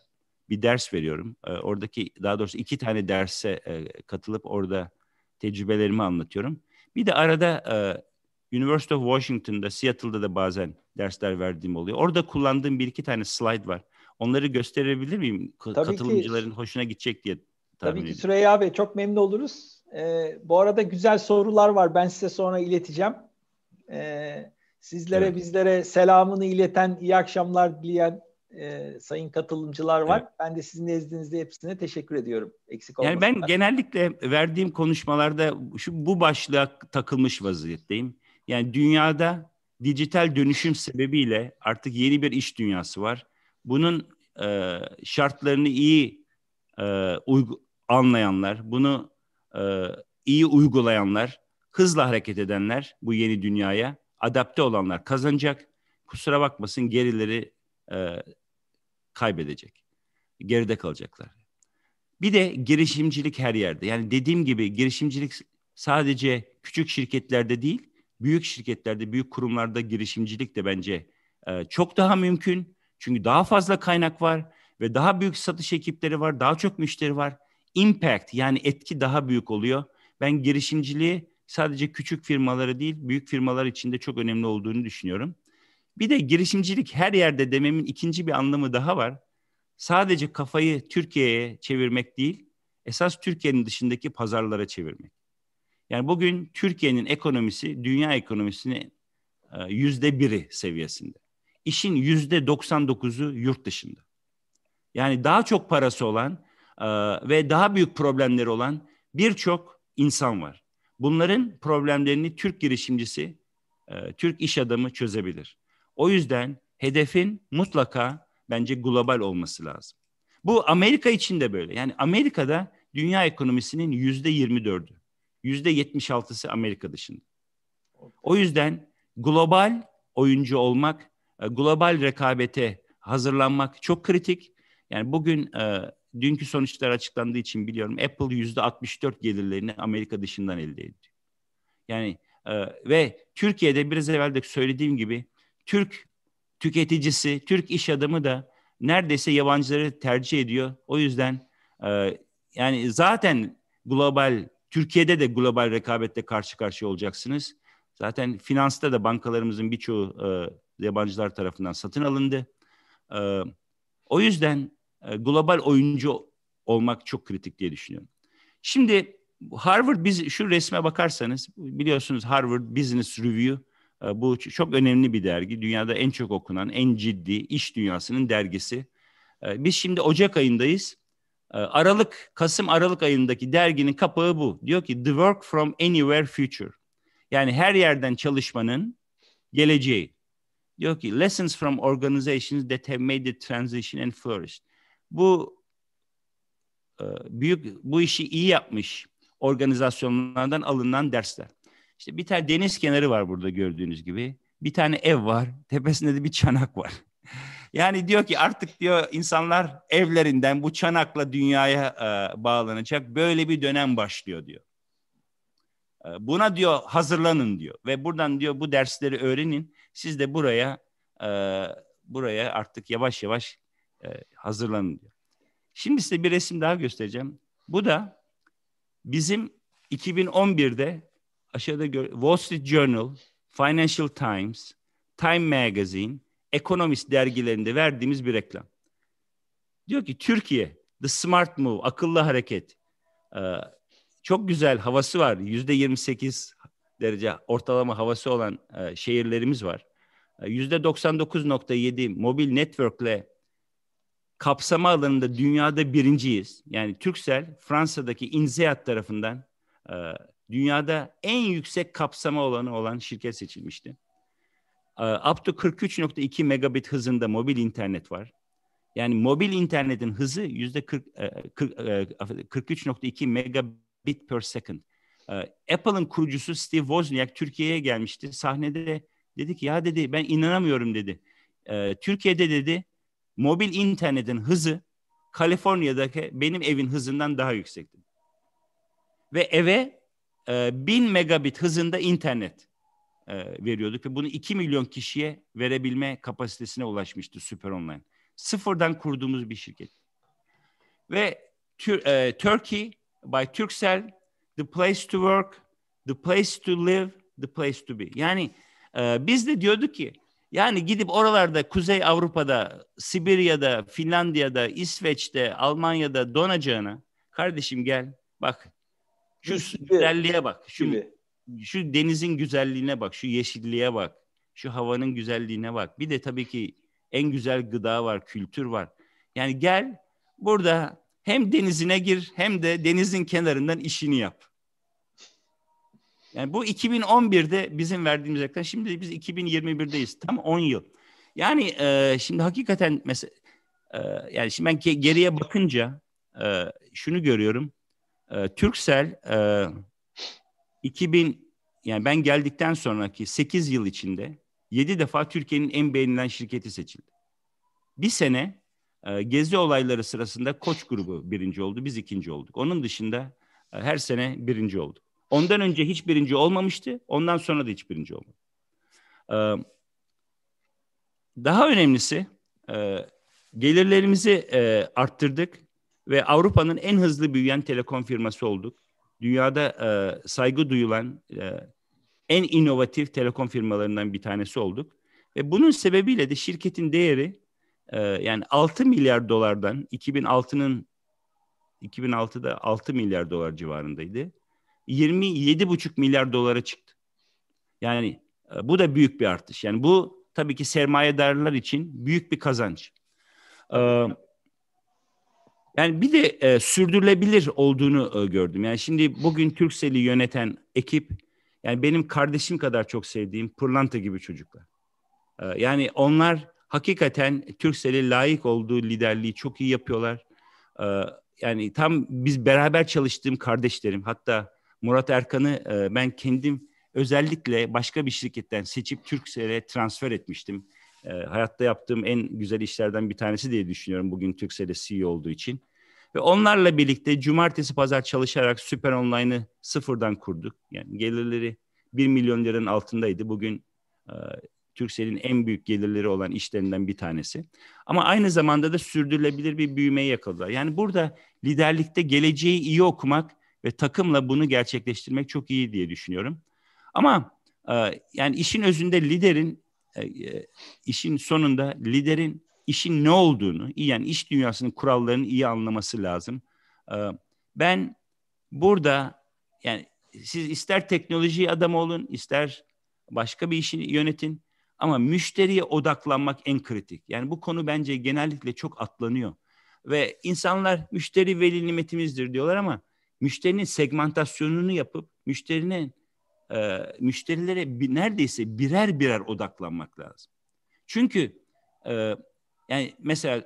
bir ders veriyorum. E, oradaki daha doğrusu iki tane derse e, katılıp orada tecrübelerimi anlatıyorum. Bir de arada e, University of Washington'da, Seattle'da da bazen dersler verdiğim oluyor. Orada kullandığım bir iki tane slide var. Onları gösterebilir miyim? Tabii katılımcıların ki. hoşuna gidecek diye tahmin Tabii ediyorum. ki Süreyya abi çok memnun oluruz. Ee, bu arada güzel sorular var. Ben size sonra ileteceğim. Ee, sizlere evet. bizlere selamını ileten, iyi akşamlar dileyen e, sayın katılımcılar var. Evet. Ben de sizin nezdinizde hepsine teşekkür ediyorum. Eksik olmasın. Yani ben genellikle verdiğim konuşmalarda şu bu başlığa takılmış vaziyetteyim. Yani dünyada dijital dönüşüm sebebiyle artık yeni bir iş dünyası var. Bunun e, şartlarını iyi e, uygu- anlayanlar, bunu e, iyi uygulayanlar, hızla hareket edenler bu yeni dünyaya adapte olanlar kazanacak. Kusura bakmasın gerileri e, kaybedecek. Geride kalacaklar. Bir de girişimcilik her yerde. Yani dediğim gibi girişimcilik sadece küçük şirketlerde değil, büyük şirketlerde, büyük kurumlarda girişimcilik de bence e, çok daha mümkün. Çünkü daha fazla kaynak var ve daha büyük satış ekipleri var, daha çok müşteri var. Impact yani etki daha büyük oluyor. Ben girişimciliği sadece küçük firmaları değil, büyük firmalar için de çok önemli olduğunu düşünüyorum. Bir de girişimcilik her yerde dememin ikinci bir anlamı daha var. Sadece kafayı Türkiye'ye çevirmek değil, esas Türkiye'nin dışındaki pazarlara çevirmek. Yani bugün Türkiye'nin ekonomisi dünya ekonomisinin e, yüzde biri seviyesinde. İşin yüzde 99'u yurt dışında. Yani daha çok parası olan e, ve daha büyük problemleri olan birçok insan var. Bunların problemlerini Türk girişimcisi, e, Türk iş adamı çözebilir. O yüzden hedefin mutlaka bence global olması lazım. Bu Amerika için de böyle. Yani Amerika'da dünya ekonomisinin yüzde 24'ü, yüzde 76'sı Amerika dışında. O yüzden global oyuncu olmak, e, global rekabete hazırlanmak çok kritik. Yani bugün e, dünkü sonuçlar açıklandığı için biliyorum Apple yüzde 64 gelirlerini Amerika dışından elde ediyor. Yani e, ve Türkiye'de biraz evvel de söylediğim gibi Türk tüketicisi, Türk iş adamı da neredeyse yabancıları tercih ediyor. O yüzden e, yani zaten global, Türkiye'de de global rekabette karşı karşıya olacaksınız. Zaten finansta da bankalarımızın birçoğu e, yabancılar tarafından satın alındı. E, o yüzden e, global oyuncu olmak çok kritik diye düşünüyorum. Şimdi Harvard biz şu resme bakarsanız biliyorsunuz Harvard Business Review ee, bu çok önemli bir dergi. Dünyada en çok okunan, en ciddi iş dünyasının dergisi. Ee, biz şimdi Ocak ayındayız. Ee, Aralık, Kasım Aralık ayındaki derginin kapağı bu. Diyor ki The Work From Anywhere Future. Yani her yerden çalışmanın geleceği. Diyor ki Lessons from Organizations that have made the transition and flourished. Bu e, büyük bu işi iyi yapmış organizasyonlardan alınan dersler. İşte bir tane deniz kenarı var burada gördüğünüz gibi. Bir tane ev var. Tepesinde de bir çanak var. Yani diyor ki artık diyor insanlar evlerinden bu çanakla dünyaya e, bağlanacak. Böyle bir dönem başlıyor diyor. E, buna diyor hazırlanın diyor ve buradan diyor bu dersleri öğrenin. Siz de buraya e, buraya artık yavaş yavaş e, hazırlanın diyor. Şimdi size bir resim daha göstereceğim. Bu da bizim 2011'de aşağıda gör Wall Street Journal, Financial Times, Time Magazine, Economist dergilerinde verdiğimiz bir reklam. Diyor ki Türkiye, the smart move, akıllı hareket. Ee, çok güzel havası var. Yüzde 28 derece ortalama havası olan e, şehirlerimiz var. Ee, yüzde 99.7 mobil networkle kapsama alanında dünyada birinciyiz. Yani Türksel Fransa'daki INSEAD tarafından e, dünyada en yüksek kapsama olanı olan şirket seçilmişti. Ee, up to 43.2 megabit hızında mobil internet var. Yani mobil internetin hızı yüzde 43.2 e, e, megabit per second. Ee, Apple'ın kurucusu Steve Wozniak Türkiye'ye gelmişti. Sahnede dedi ki ya dedi ben inanamıyorum dedi. Ee, Türkiye'de dedi mobil internetin hızı Kaliforniya'daki benim evin hızından daha yüksekti. Ve eve e, 1000 megabit hızında internet e, veriyorduk ve bunu 2 milyon kişiye verebilme kapasitesine ulaşmıştı Süper Online. Sıfırdan kurduğumuz bir şirket. Ve tür, e, Turkey by Turkcell, the place to work, the place to live, the place to be. Yani e, biz de diyorduk ki yani gidip oralarda Kuzey Avrupa'da, Sibirya'da, Finlandiya'da, İsveç'te, Almanya'da donacağına kardeşim gel bak şu güzelliğe bak. Şu, gibi. şu denizin güzelliğine bak. Şu yeşilliğe bak. Şu havanın güzelliğine bak. Bir de tabii ki en güzel gıda var, kültür var. Yani gel burada hem denizine gir hem de denizin kenarından işini yap. Yani bu 2011'de bizim verdiğimiz ekran Şimdi biz 2021'deyiz. Tam 10 yıl. Yani e, şimdi hakikaten mesela e, yani şimdi ben geriye bakınca e, şunu görüyorum. Ee, e, Türksel e, 2000 yani ben geldikten sonraki 8 yıl içinde 7 defa Türkiye'nin en beğenilen şirketi seçildi. Bir sene e, gezi olayları sırasında Koç grubu birinci oldu, biz ikinci olduk. Onun dışında e, her sene birinci olduk. Ondan önce hiç birinci olmamıştı, ondan sonra da hiç birinci olmadı. E, daha önemlisi e, gelirlerimizi e, arttırdık ve Avrupa'nın en hızlı büyüyen telekom firması olduk. Dünyada e, saygı duyulan e, en inovatif telekom firmalarından bir tanesi olduk. Ve bunun sebebiyle de şirketin değeri e, yani 6 milyar dolardan 2006'nın 2006'da 6 milyar dolar civarındaydı. 27,5 milyar dolara çıktı. Yani e, bu da büyük bir artış. Yani bu tabii ki sermayedarlar için büyük bir kazanç. Evet. Yani bir de e, sürdürülebilir olduğunu e, gördüm. Yani şimdi bugün Türksel'i yöneten ekip yani benim kardeşim kadar çok sevdiğim pırlanta gibi çocuklar. E, yani onlar hakikaten Türksel'e layık olduğu liderliği çok iyi yapıyorlar. E, yani tam biz beraber çalıştığım kardeşlerim hatta Murat Erkan'ı e, ben kendim özellikle başka bir şirketten seçip Türksel'e transfer etmiştim. E, hayatta yaptığım en güzel işlerden bir tanesi diye düşünüyorum bugün Türkcell'e CEO olduğu için. Ve onlarla birlikte cumartesi pazar çalışarak Süper Online'ı sıfırdan kurduk. Yani gelirleri 1 milyon liranın altındaydı. Bugün e, Türkcell'in en büyük gelirleri olan işlerinden bir tanesi. Ama aynı zamanda da sürdürülebilir bir büyümeye yakaladılar. Yani burada liderlikte geleceği iyi okumak ve takımla bunu gerçekleştirmek çok iyi diye düşünüyorum. Ama e, yani işin özünde liderin e, e, işin sonunda liderin işin ne olduğunu, yani iş dünyasının kurallarını iyi anlaması lazım. E, ben burada yani siz ister teknoloji adam olun, ister başka bir işi yönetin ama müşteriye odaklanmak en kritik. Yani bu konu bence genellikle çok atlanıyor. Ve insanlar müşteri veli nimetimizdir diyorlar ama müşterinin segmentasyonunu yapıp müşterinin e, müşterilere bir, neredeyse birer birer odaklanmak lazım. Çünkü e, yani mesela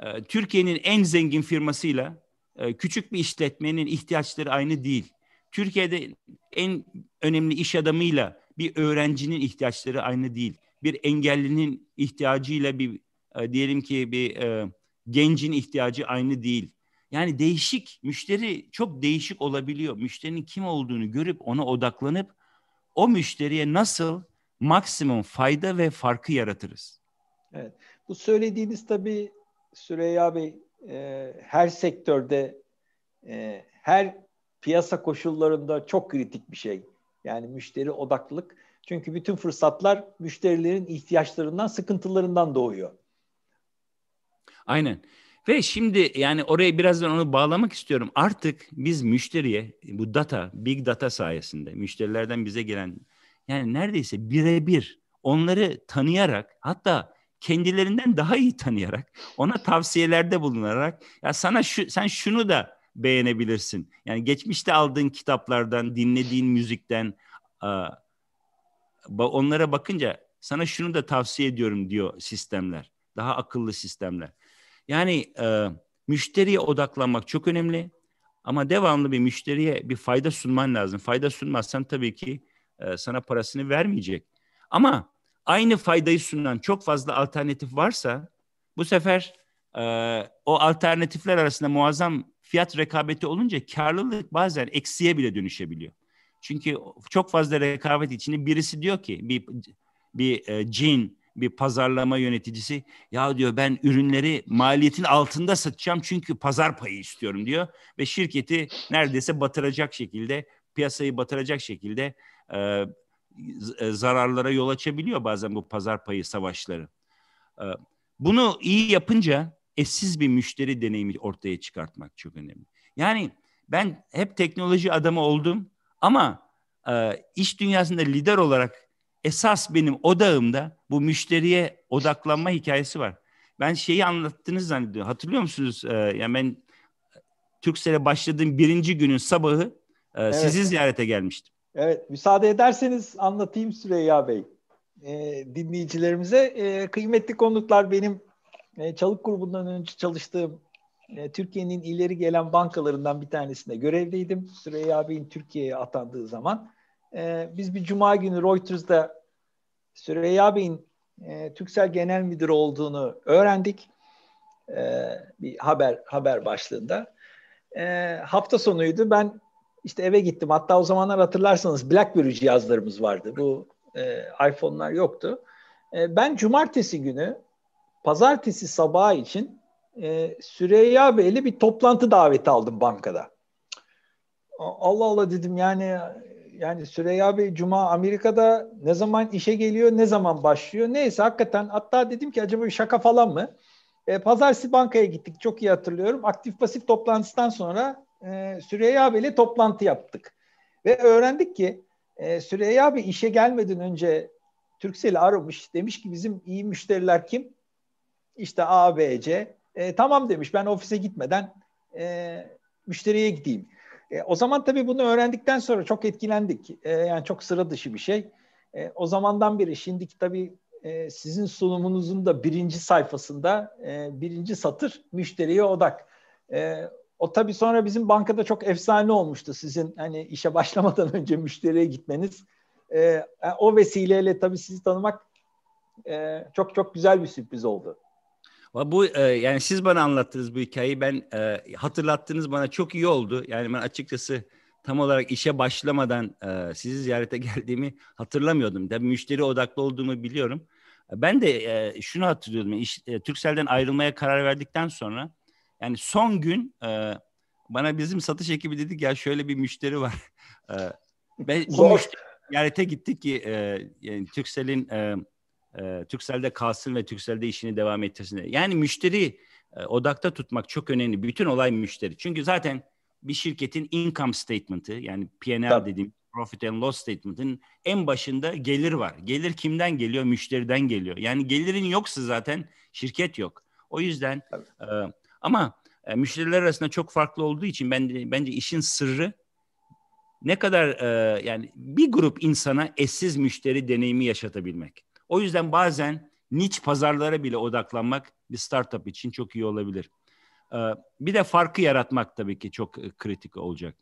e, Türkiye'nin en zengin firmasıyla e, küçük bir işletmenin ihtiyaçları aynı değil. Türkiye'de en önemli iş adamıyla bir öğrencinin ihtiyaçları aynı değil. Bir engellinin ihtiyacıyla bir e, diyelim ki bir e, gencin ihtiyacı aynı değil. Yani değişik, müşteri çok değişik olabiliyor. Müşterinin kim olduğunu görüp ona odaklanıp o müşteriye nasıl maksimum fayda ve farkı yaratırız? Evet. Bu söylediğiniz tabii Süreyya Bey e, her sektörde e, her piyasa koşullarında çok kritik bir şey. Yani müşteri odaklılık. Çünkü bütün fırsatlar müşterilerin ihtiyaçlarından, sıkıntılarından doğuyor. Aynen. Ve şimdi yani oraya birazdan onu bağlamak istiyorum. Artık biz müşteriye bu data, big data sayesinde müşterilerden bize gelen yani neredeyse birebir onları tanıyarak hatta kendilerinden daha iyi tanıyarak ona tavsiyelerde bulunarak ya sana şu sen şunu da beğenebilirsin. Yani geçmişte aldığın kitaplardan, dinlediğin müzikten onlara bakınca sana şunu da tavsiye ediyorum diyor sistemler. Daha akıllı sistemler. Yani e, müşteriye odaklanmak çok önemli ama devamlı bir müşteriye bir fayda sunman lazım. Fayda sunmazsan tabii ki e, sana parasını vermeyecek. Ama aynı faydayı sunan çok fazla alternatif varsa bu sefer e, o alternatifler arasında muazzam fiyat rekabeti olunca karlılık bazen eksiye bile dönüşebiliyor. Çünkü çok fazla rekabet içinde birisi diyor ki bir bir e, cin bir pazarlama yöneticisi ya diyor ben ürünleri maliyetin altında satacağım çünkü pazar payı istiyorum diyor ve şirketi neredeyse batıracak şekilde piyasayı batıracak şekilde e, e, zararlara yol açabiliyor bazen bu pazar payı savaşları. E, bunu iyi yapınca eşsiz bir müşteri deneyimi ortaya çıkartmak çok önemli. Yani ben hep teknoloji adamı oldum ama e, iş dünyasında lider olarak esas benim odağımda bu müşteriye odaklanma hikayesi var. Ben şeyi anlattınız zannediyorum. Hatırlıyor musunuz? Ee, yani ben e, Türksel'e başladığım birinci günün sabahı e, evet. sizi ziyarete gelmiştim. Evet, müsaade ederseniz anlatayım Süreyya Bey e, dinleyicilerimize. E, kıymetli konuklar benim e, Çalık grubundan önce çalıştığım e, Türkiye'nin ileri gelen bankalarından bir tanesinde görevliydim. Süreyya Bey'in Türkiye'ye atandığı zaman. E, biz bir cuma günü Reuters'da Süreyya Bey'in e, Türksel Genel Müdürü olduğunu öğrendik. E, bir haber haber başlığında. E, hafta sonuydu. Ben işte eve gittim. Hatta o zamanlar hatırlarsanız BlackBerry cihazlarımız vardı. Bu e, iPhone'lar yoktu. E, ben cumartesi günü pazartesi sabahı için e, Süreyya Bey'le bir toplantı daveti aldım bankada. Allah Allah dedim yani yani Süreyya Bey Cuma Amerika'da ne zaman işe geliyor, ne zaman başlıyor? Neyse hakikaten hatta dedim ki acaba bir şaka falan mı? E, Pazartesi bankaya gittik çok iyi hatırlıyorum. Aktif pasif toplantısından sonra e, Süreyya Bey ile toplantı yaptık. Ve öğrendik ki e, Süreyya Bey işe gelmeden önce Türksel'i aramış. Demiş ki bizim iyi müşteriler kim? İşte A, B, C. E, tamam demiş ben ofise gitmeden e, müşteriye gideyim. E, o zaman tabii bunu öğrendikten sonra çok etkilendik. E, yani çok sıra dışı bir şey. E, o zamandan beri şimdiki tabii e, sizin sunumunuzun da birinci sayfasında e, birinci satır müşteriye odak. E, o tabii sonra bizim bankada çok efsane olmuştu sizin hani işe başlamadan önce müşteriye gitmeniz. E, e o vesileyle tabii sizi tanımak e, çok çok güzel bir sürpriz oldu. Bu e, yani siz bana anlattınız bu hikayeyi. Ben e, hatırlattınız bana çok iyi oldu. Yani ben açıkçası tam olarak işe başlamadan e, sizi ziyarete geldiğimi hatırlamıyordum. Tabii müşteri odaklı olduğumu biliyorum. Ben de şunu hatırlıyordum. İş, e, Türkcell'den ayrılmaya karar verdikten sonra yani son gün bana bizim satış ekibi dedik ya şöyle bir müşteri var. E, ben Zor. o müşteri ziyarete gittik ki yani Türkcell'in e, ee, Türksel'de kalsın ve Türkcell'de işini devam ettirsin. Yani müşteri e, odakta tutmak çok önemli. Bütün olay müşteri. Çünkü zaten bir şirketin income statement'ı yani P&L dediğim profit and loss statement'ın en başında gelir var. Gelir kimden geliyor? Müşteriden geliyor. Yani gelirin yoksa zaten şirket yok. O yüzden e, ama e, müşteriler arasında çok farklı olduğu için ben bence işin sırrı ne kadar e, yani bir grup insana eşsiz müşteri deneyimi yaşatabilmek. O yüzden bazen niç pazarlara bile odaklanmak bir startup için çok iyi olabilir. Ee, bir de farkı yaratmak tabii ki çok e, kritik olacak.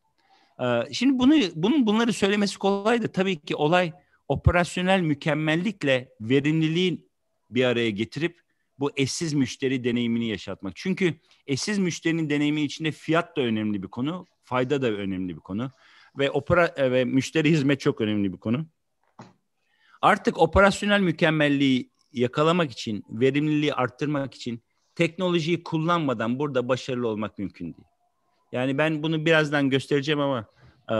Ee, şimdi bunu bunun bunları söylemesi kolay da tabii ki olay operasyonel mükemmellikle verimliliği bir araya getirip bu eşsiz müşteri deneyimini yaşatmak. Çünkü eşsiz müşterinin deneyimi içinde fiyat da önemli bir konu, fayda da önemli bir konu ve opera e, ve müşteri hizmet çok önemli bir konu. Artık operasyonel mükemmelliği yakalamak için, verimliliği arttırmak için teknolojiyi kullanmadan burada başarılı olmak mümkün değil. Yani ben bunu birazdan göstereceğim ama e,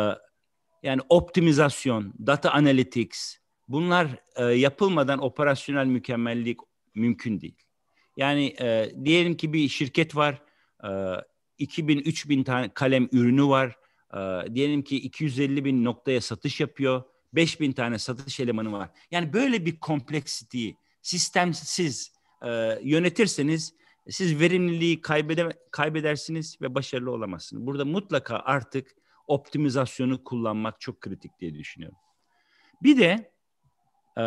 yani optimizasyon, data analytics bunlar e, yapılmadan operasyonel mükemmellik mümkün değil. Yani e, diyelim ki bir şirket var, e, 2000-3000 tane kalem ürünü var, e, diyelim ki 250 bin noktaya satış yapıyor 5000 tane satış elemanı var. Yani böyle bir kompleksiteyi sistemsiz e, yönetirseniz siz verimliliği kaybede, kaybedersiniz ve başarılı olamazsınız. Burada mutlaka artık optimizasyonu kullanmak çok kritik diye düşünüyorum. Bir de e,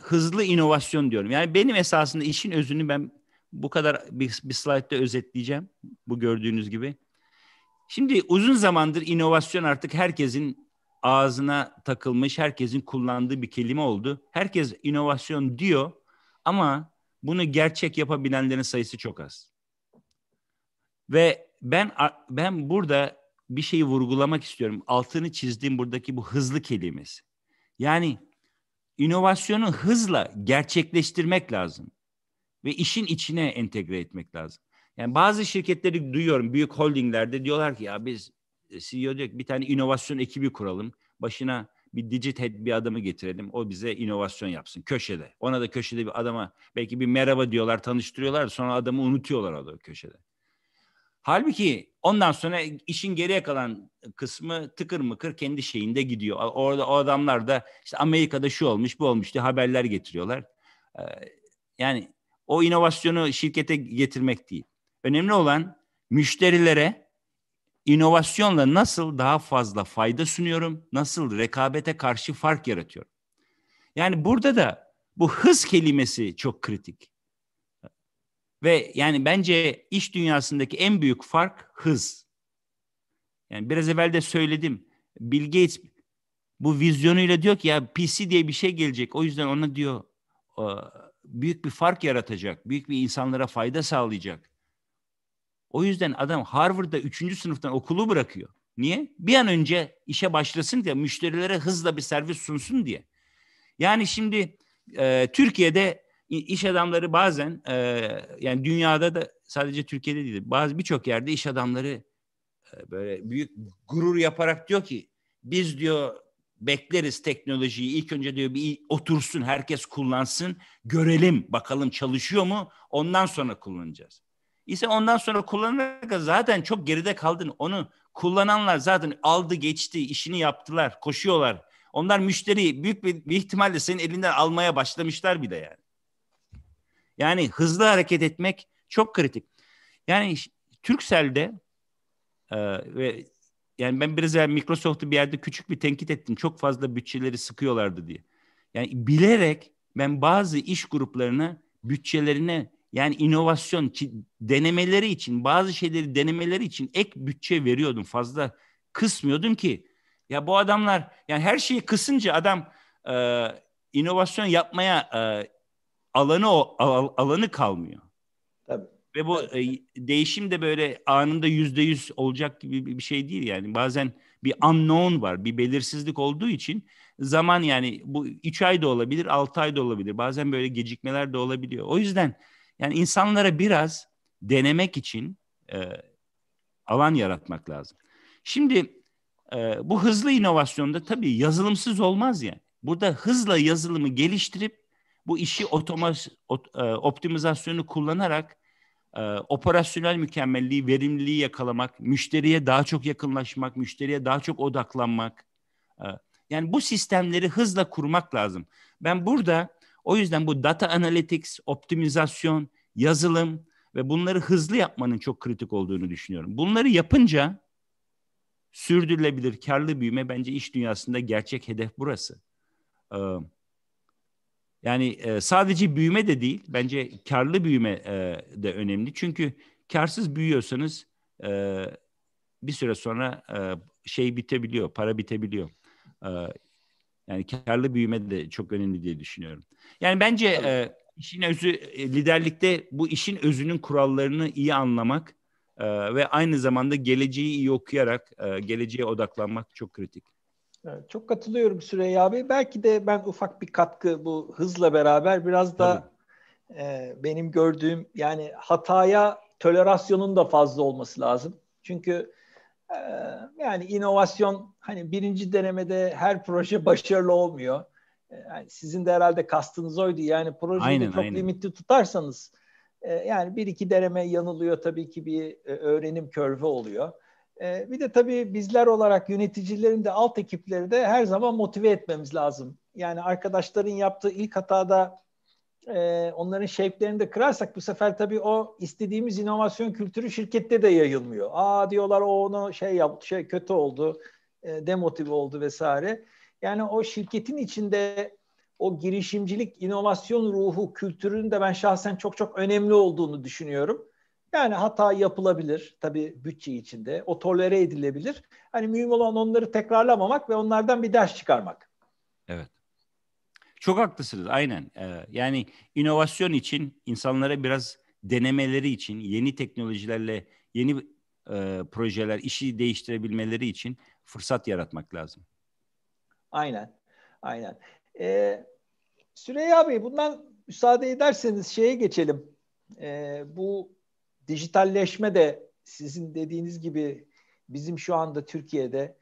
hızlı inovasyon diyorum. Yani benim esasında işin özünü ben bu kadar bir, bir slaytta özetleyeceğim. Bu gördüğünüz gibi. Şimdi uzun zamandır inovasyon artık herkesin ağzına takılmış herkesin kullandığı bir kelime oldu. Herkes inovasyon diyor ama bunu gerçek yapabilenlerin sayısı çok az. Ve ben ben burada bir şeyi vurgulamak istiyorum. Altını çizdiğim buradaki bu hızlı kelimesi. Yani inovasyonu hızla gerçekleştirmek lazım ve işin içine entegre etmek lazım. Yani bazı şirketleri duyuyorum büyük holdinglerde diyorlar ki ya biz CEO diyor ki bir tane inovasyon ekibi kuralım. Başına bir digithead bir adamı getirelim. O bize inovasyon yapsın köşede. Ona da köşede bir adama belki bir merhaba diyorlar, tanıştırıyorlar. Sonra adamı unutuyorlar o da köşede. Halbuki ondan sonra işin geriye kalan kısmı tıkır mıkır kendi şeyinde gidiyor. Orada o adamlar da işte Amerika'da şu olmuş, bu olmuş diye haberler getiriyorlar. Ee, yani o inovasyonu şirkete getirmek değil. Önemli olan müşterilere inovasyonla nasıl daha fazla fayda sunuyorum, nasıl rekabete karşı fark yaratıyorum. Yani burada da bu hız kelimesi çok kritik. Ve yani bence iş dünyasındaki en büyük fark hız. Yani biraz evvel de söyledim. Bill Gates bu vizyonuyla diyor ki ya PC diye bir şey gelecek. O yüzden ona diyor büyük bir fark yaratacak, büyük bir insanlara fayda sağlayacak. O yüzden adam Harvard'da üçüncü sınıftan okulu bırakıyor. Niye? Bir an önce işe başlasın diye müşterilere hızla bir servis sunsun diye. Yani şimdi e, Türkiye'de iş adamları bazen e, yani dünyada da sadece Türkiye'de değil bazı birçok yerde iş adamları e, böyle büyük gurur yaparak diyor ki biz diyor bekleriz teknolojiyi ilk önce diyor bir otursun herkes kullansın görelim bakalım çalışıyor mu ondan sonra kullanacağız ise ondan sonra kullanarak zaten çok geride kaldın. Onu kullananlar zaten aldı geçti işini yaptılar koşuyorlar. Onlar müşteriyi büyük bir, bir ihtimalle senin elinden almaya başlamışlar bir de yani. Yani hızlı hareket etmek çok kritik. Yani Türksel'de e, ve yani ben biraz evvel Microsoft'u bir yerde küçük bir tenkit ettim. Çok fazla bütçeleri sıkıyorlardı diye. Yani bilerek ben bazı iş gruplarına bütçelerine yani inovasyon denemeleri için bazı şeyleri denemeleri için ek bütçe veriyordum fazla kısmıyordum ki ya bu adamlar yani her şeyi kısınca adam e, inovasyon yapmaya e, alanı o al, alanı kalmıyor. Tabii. Ve bu e, değişim de böyle anında yüzde yüz olacak gibi bir şey değil yani. Bazen bir unknown var, bir belirsizlik olduğu için zaman yani bu üç ay da olabilir, altı ay da olabilir. Bazen böyle gecikmeler de olabiliyor. O yüzden yani insanlara biraz denemek için e, alan yaratmak lazım. Şimdi e, bu hızlı inovasyonda tabii yazılımsız olmaz ya. Yani. Burada hızla yazılımı geliştirip bu işi otomas, ot, e, optimizasyonu kullanarak e, operasyonel mükemmelliği, verimliliği yakalamak, müşteriye daha çok yakınlaşmak, müşteriye daha çok odaklanmak. E, yani bu sistemleri hızla kurmak lazım. Ben burada o yüzden bu data analytics, optimizasyon, yazılım ve bunları hızlı yapmanın çok kritik olduğunu düşünüyorum. Bunları yapınca sürdürülebilir karlı büyüme bence iş dünyasında gerçek hedef burası. Ee, yani e, sadece büyüme de değil, bence karlı büyüme e, de önemli. Çünkü karsız büyüyorsanız e, bir süre sonra e, şey bitebiliyor, para bitebiliyor. E, yani karlı büyüme de çok önemli diye düşünüyorum. Yani bence e, işin özü e, liderlikte bu işin özünün kurallarını iyi anlamak e, ve aynı zamanda geleceği iyi okuyarak e, geleceğe odaklanmak çok kritik. çok katılıyorum Süreyya abi. Belki de ben ufak bir katkı bu hızla beraber biraz da e, benim gördüğüm yani hataya tolerasyonun da fazla olması lazım. Çünkü ee, yani inovasyon hani birinci denemede her proje başarılı olmuyor. Ee, yani sizin de herhalde kastınız oydu. Yani projeyi aynen, çok aynen. limitli tutarsanız e, yani bir iki deneme yanılıyor tabii ki bir e, öğrenim körfü oluyor. E, bir de tabii bizler olarak yöneticilerin de alt ekipleri de her zaman motive etmemiz lazım. Yani arkadaşların yaptığı ilk hatada e, onların şevklerini de kırarsak bu sefer tabii o istediğimiz inovasyon kültürü şirkette de yayılmıyor. Aa diyorlar o onu şey yaptı, şey kötü oldu, e, demotive oldu vesaire. Yani o şirketin içinde o girişimcilik, inovasyon ruhu, kültürünün de ben şahsen çok çok önemli olduğunu düşünüyorum. Yani hata yapılabilir tabii bütçe içinde. O tolere edilebilir. Hani mühim olan onları tekrarlamamak ve onlardan bir ders çıkarmak. Evet. Çok haklısınız aynen. Ee, yani inovasyon için insanlara biraz denemeleri için yeni teknolojilerle yeni e, projeler işi değiştirebilmeleri için fırsat yaratmak lazım. Aynen. Aynen. Ee, Süreyya Bey bundan müsaade ederseniz şeye geçelim. Ee, bu dijitalleşme de sizin dediğiniz gibi bizim şu anda Türkiye'de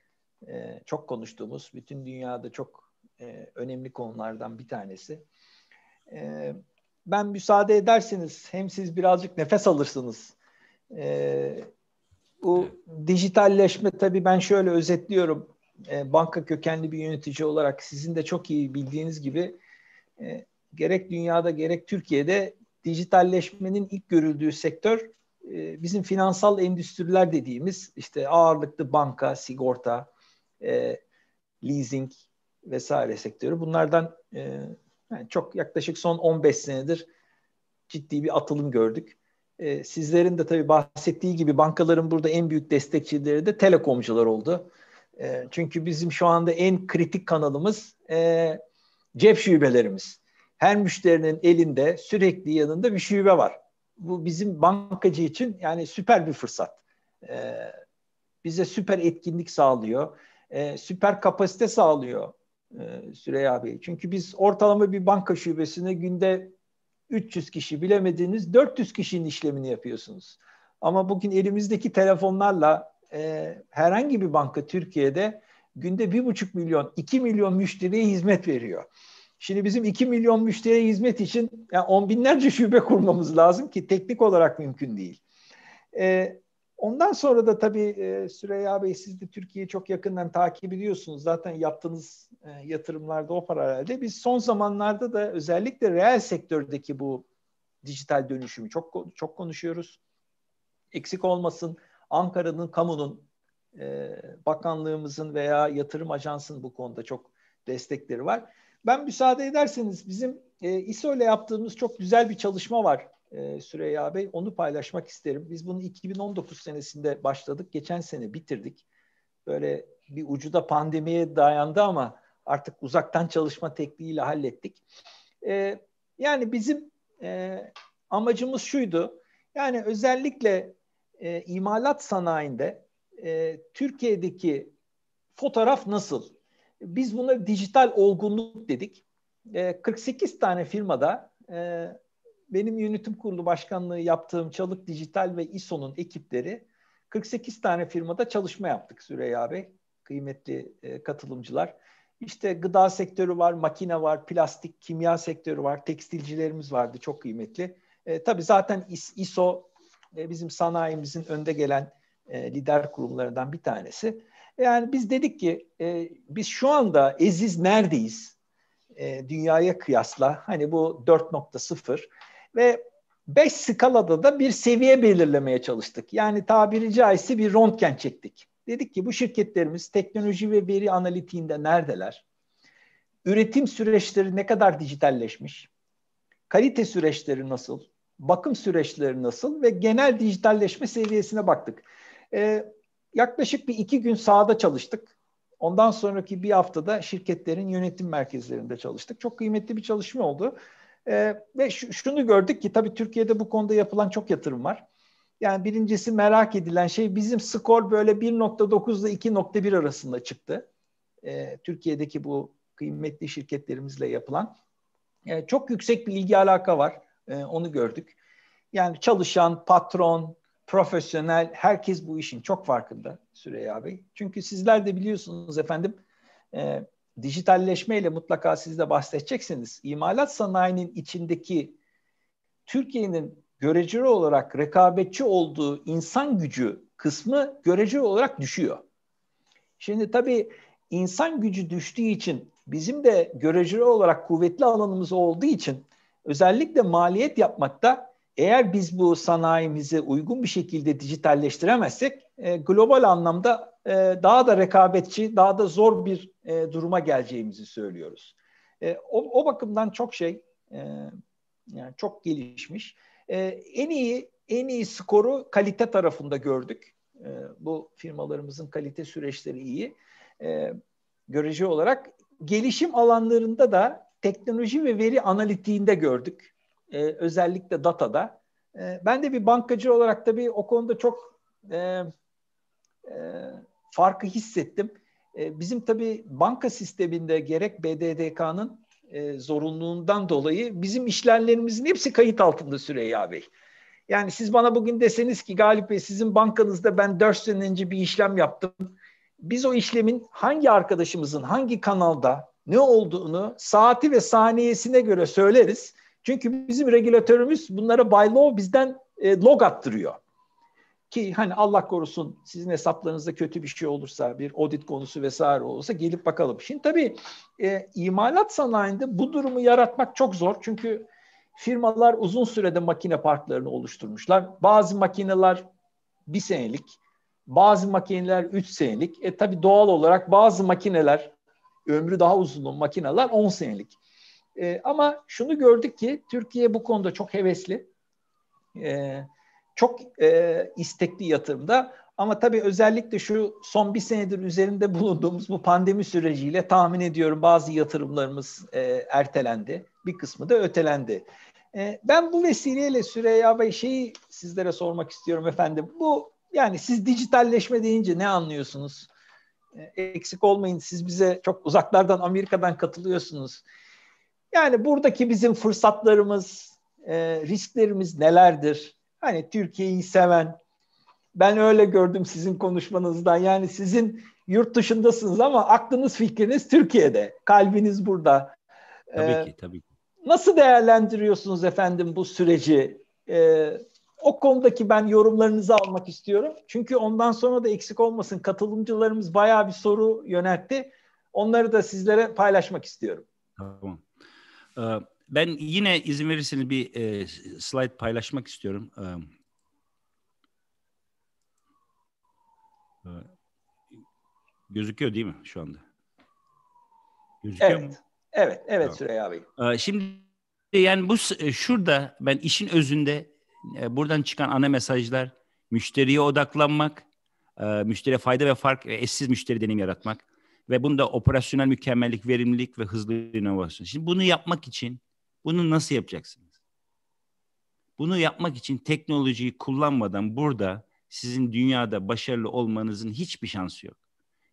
e, çok konuştuğumuz, bütün dünyada çok e, önemli konulardan bir tanesi. E, ben müsaade ederseniz hem siz birazcık nefes alırsınız. E, bu dijitalleşme tabii ben şöyle özetliyorum. E, banka kökenli bir yönetici olarak sizin de çok iyi bildiğiniz gibi e, gerek dünyada gerek Türkiye'de dijitalleşmenin ilk görüldüğü sektör e, bizim finansal endüstriler dediğimiz işte ağırlıklı banka, sigorta, e, leasing, vesaire sektörü. Bunlardan e, yani çok yaklaşık son 15 senedir ciddi bir atılım gördük. E, sizlerin de tabii bahsettiği gibi bankaların burada en büyük destekçileri de telekomcular oldu. E, çünkü bizim şu anda en kritik kanalımız e, cep şubelerimiz. Her müşterinin elinde sürekli yanında bir şube var. Bu bizim bankacı için yani süper bir fırsat. E, bize süper etkinlik sağlıyor, e, süper kapasite sağlıyor. E, Süreyya Bey. Çünkü biz ortalama bir banka şubesine günde 300 kişi bilemediğiniz 400 kişinin işlemini yapıyorsunuz. Ama bugün elimizdeki telefonlarla e, herhangi bir banka Türkiye'de günde bir buçuk milyon, iki milyon müşteriye hizmet veriyor. Şimdi bizim iki milyon müşteriye hizmet için yani on binlerce şube kurmamız lazım ki teknik olarak mümkün değil. E, Ondan sonra da tabii e, Süreyya Bey siz de Türkiye'yi çok yakından takip ediyorsunuz. Zaten yaptığınız e, yatırımlarda o paralelde. Biz son zamanlarda da özellikle reel sektördeki bu dijital dönüşümü çok çok konuşuyoruz. Eksik olmasın Ankara'nın, kamunun, e, bakanlığımızın veya yatırım ajansının bu konuda çok destekleri var. Ben müsaade ederseniz bizim ISO ile yaptığımız çok güzel bir çalışma var e, Süreyya Bey. Onu paylaşmak isterim. Biz bunu 2019 senesinde başladık. Geçen sene bitirdik. Böyle bir ucu da pandemiye dayandı ama artık uzaktan çalışma tekniğiyle hallettik. E, yani bizim e, amacımız şuydu. Yani özellikle e, imalat sanayinde e, Türkiye'deki fotoğraf nasıl? Biz buna dijital olgunluk dedik. E, 48 tane firmada e, benim yönetim kurulu başkanlığı yaptığım Çalık Dijital ve ISO'nun ekipleri 48 tane firmada çalışma yaptık Süreyya Bey. Kıymetli e, katılımcılar. İşte gıda sektörü var, makine var, plastik, kimya sektörü var, tekstilcilerimiz vardı çok kıymetli. E, tabii zaten ISO e, bizim sanayimizin önde gelen e, lider kurumlarından bir tanesi. E, yani biz dedik ki e, biz şu anda eziz neredeyiz? E, dünyaya kıyasla hani bu 4.0 ve 5 skalada da bir seviye belirlemeye çalıştık. Yani tabiri caizse bir röntgen çektik. Dedik ki bu şirketlerimiz teknoloji ve veri analitiğinde neredeler? Üretim süreçleri ne kadar dijitalleşmiş? Kalite süreçleri nasıl? Bakım süreçleri nasıl? Ve genel dijitalleşme seviyesine baktık. Ee, yaklaşık bir iki gün sahada çalıştık. Ondan sonraki bir haftada şirketlerin yönetim merkezlerinde çalıştık. Çok kıymetli bir çalışma oldu. E, ve şunu gördük ki tabii Türkiye'de bu konuda yapılan çok yatırım var. Yani birincisi merak edilen şey bizim skor böyle 1.9 ile 2.1 arasında çıktı. E, Türkiye'deki bu kıymetli şirketlerimizle yapılan. E, çok yüksek bir ilgi alaka var. E, onu gördük. Yani çalışan, patron, profesyonel herkes bu işin çok farkında Süreyya Bey. Çünkü sizler de biliyorsunuz efendim e, dijitalleşmeyle mutlaka siz de bahsedeceksiniz. İmalat sanayinin içindeki Türkiye'nin göreceli olarak rekabetçi olduğu insan gücü kısmı göreceli olarak düşüyor. Şimdi tabii insan gücü düştüğü için bizim de göreceli olarak kuvvetli alanımız olduğu için özellikle maliyet yapmakta eğer biz bu sanayimizi uygun bir şekilde dijitalleştiremezsek e, global anlamda e, daha da rekabetçi, daha da zor bir e, duruma geleceğimizi söylüyoruz. E, o, o bakımdan çok şey, yani çok gelişmiş. en iyi en iyi skoru kalite tarafında gördük. bu firmalarımızın kalite süreçleri iyi. görece olarak gelişim alanlarında da teknoloji ve veri analitiğinde gördük. özellikle datada. ben de bir bankacı olarak tabii o konuda çok e, farkı hissettim. E, bizim tabii banka sisteminde gerek BDDK'nın e, zorunluluğundan dolayı bizim işlemlerimizin hepsi kayıt altında Süreyya Bey. Yani siz bana bugün deseniz ki Galip Bey sizin bankanızda ben 4 sene önce bir işlem yaptım. Biz o işlemin hangi arkadaşımızın hangi kanalda ne olduğunu saati ve saniyesine göre söyleriz. Çünkü bizim regülatörümüz bunlara by law bizden e, log attırıyor ki hani Allah korusun sizin hesaplarınızda kötü bir şey olursa bir audit konusu vesaire olursa gelip bakalım. Şimdi tabii e, imalat sanayinde bu durumu yaratmak çok zor. Çünkü firmalar uzun sürede makine parklarını oluşturmuşlar. Bazı makineler bir senelik, bazı makineler üç senelik. E tabii doğal olarak bazı makineler ömrü daha uzun olan makineler on senelik. E, ama şunu gördük ki Türkiye bu konuda çok hevesli. Eee çok e, istekli yatırımda. Ama tabii özellikle şu son bir senedir üzerinde bulunduğumuz bu pandemi süreciyle tahmin ediyorum bazı yatırımlarımız e, ertelendi. Bir kısmı da ötelendi. E, ben bu vesileyle Süreyya Bey şeyi sizlere sormak istiyorum efendim. Bu yani siz dijitalleşme deyince ne anlıyorsunuz? E, eksik olmayın siz bize çok uzaklardan Amerika'dan katılıyorsunuz. Yani buradaki bizim fırsatlarımız, e, risklerimiz nelerdir? Hani Türkiye'yi seven, ben öyle gördüm sizin konuşmanızdan. Yani sizin yurt dışındasınız ama aklınız fikriniz Türkiye'de, kalbiniz burada. Tabii ee, ki, tabii ki. Nasıl değerlendiriyorsunuz efendim bu süreci? Ee, o konudaki ben yorumlarınızı almak istiyorum. Çünkü ondan sonra da eksik olmasın katılımcılarımız bayağı bir soru yöneltti. Onları da sizlere paylaşmak istiyorum. Tamam. Ee, ben yine izin verirseniz bir e, slide paylaşmak istiyorum. Ee, gözüküyor değil mi şu anda? Gözüküyor evet. mu? Evet, evet tamam. Süreyya Bey. Ee, şimdi yani bu e, şurada ben işin özünde e, buradan çıkan ana mesajlar müşteriye odaklanmak, e, müşteriye fayda ve fark ve eşsiz müşteri deneyim yaratmak ve bunda operasyonel mükemmellik, verimlilik ve hızlı inovasyon. Şimdi bunu yapmak için bunu nasıl yapacaksınız? Bunu yapmak için teknolojiyi kullanmadan burada sizin dünyada başarılı olmanızın hiçbir şansı yok.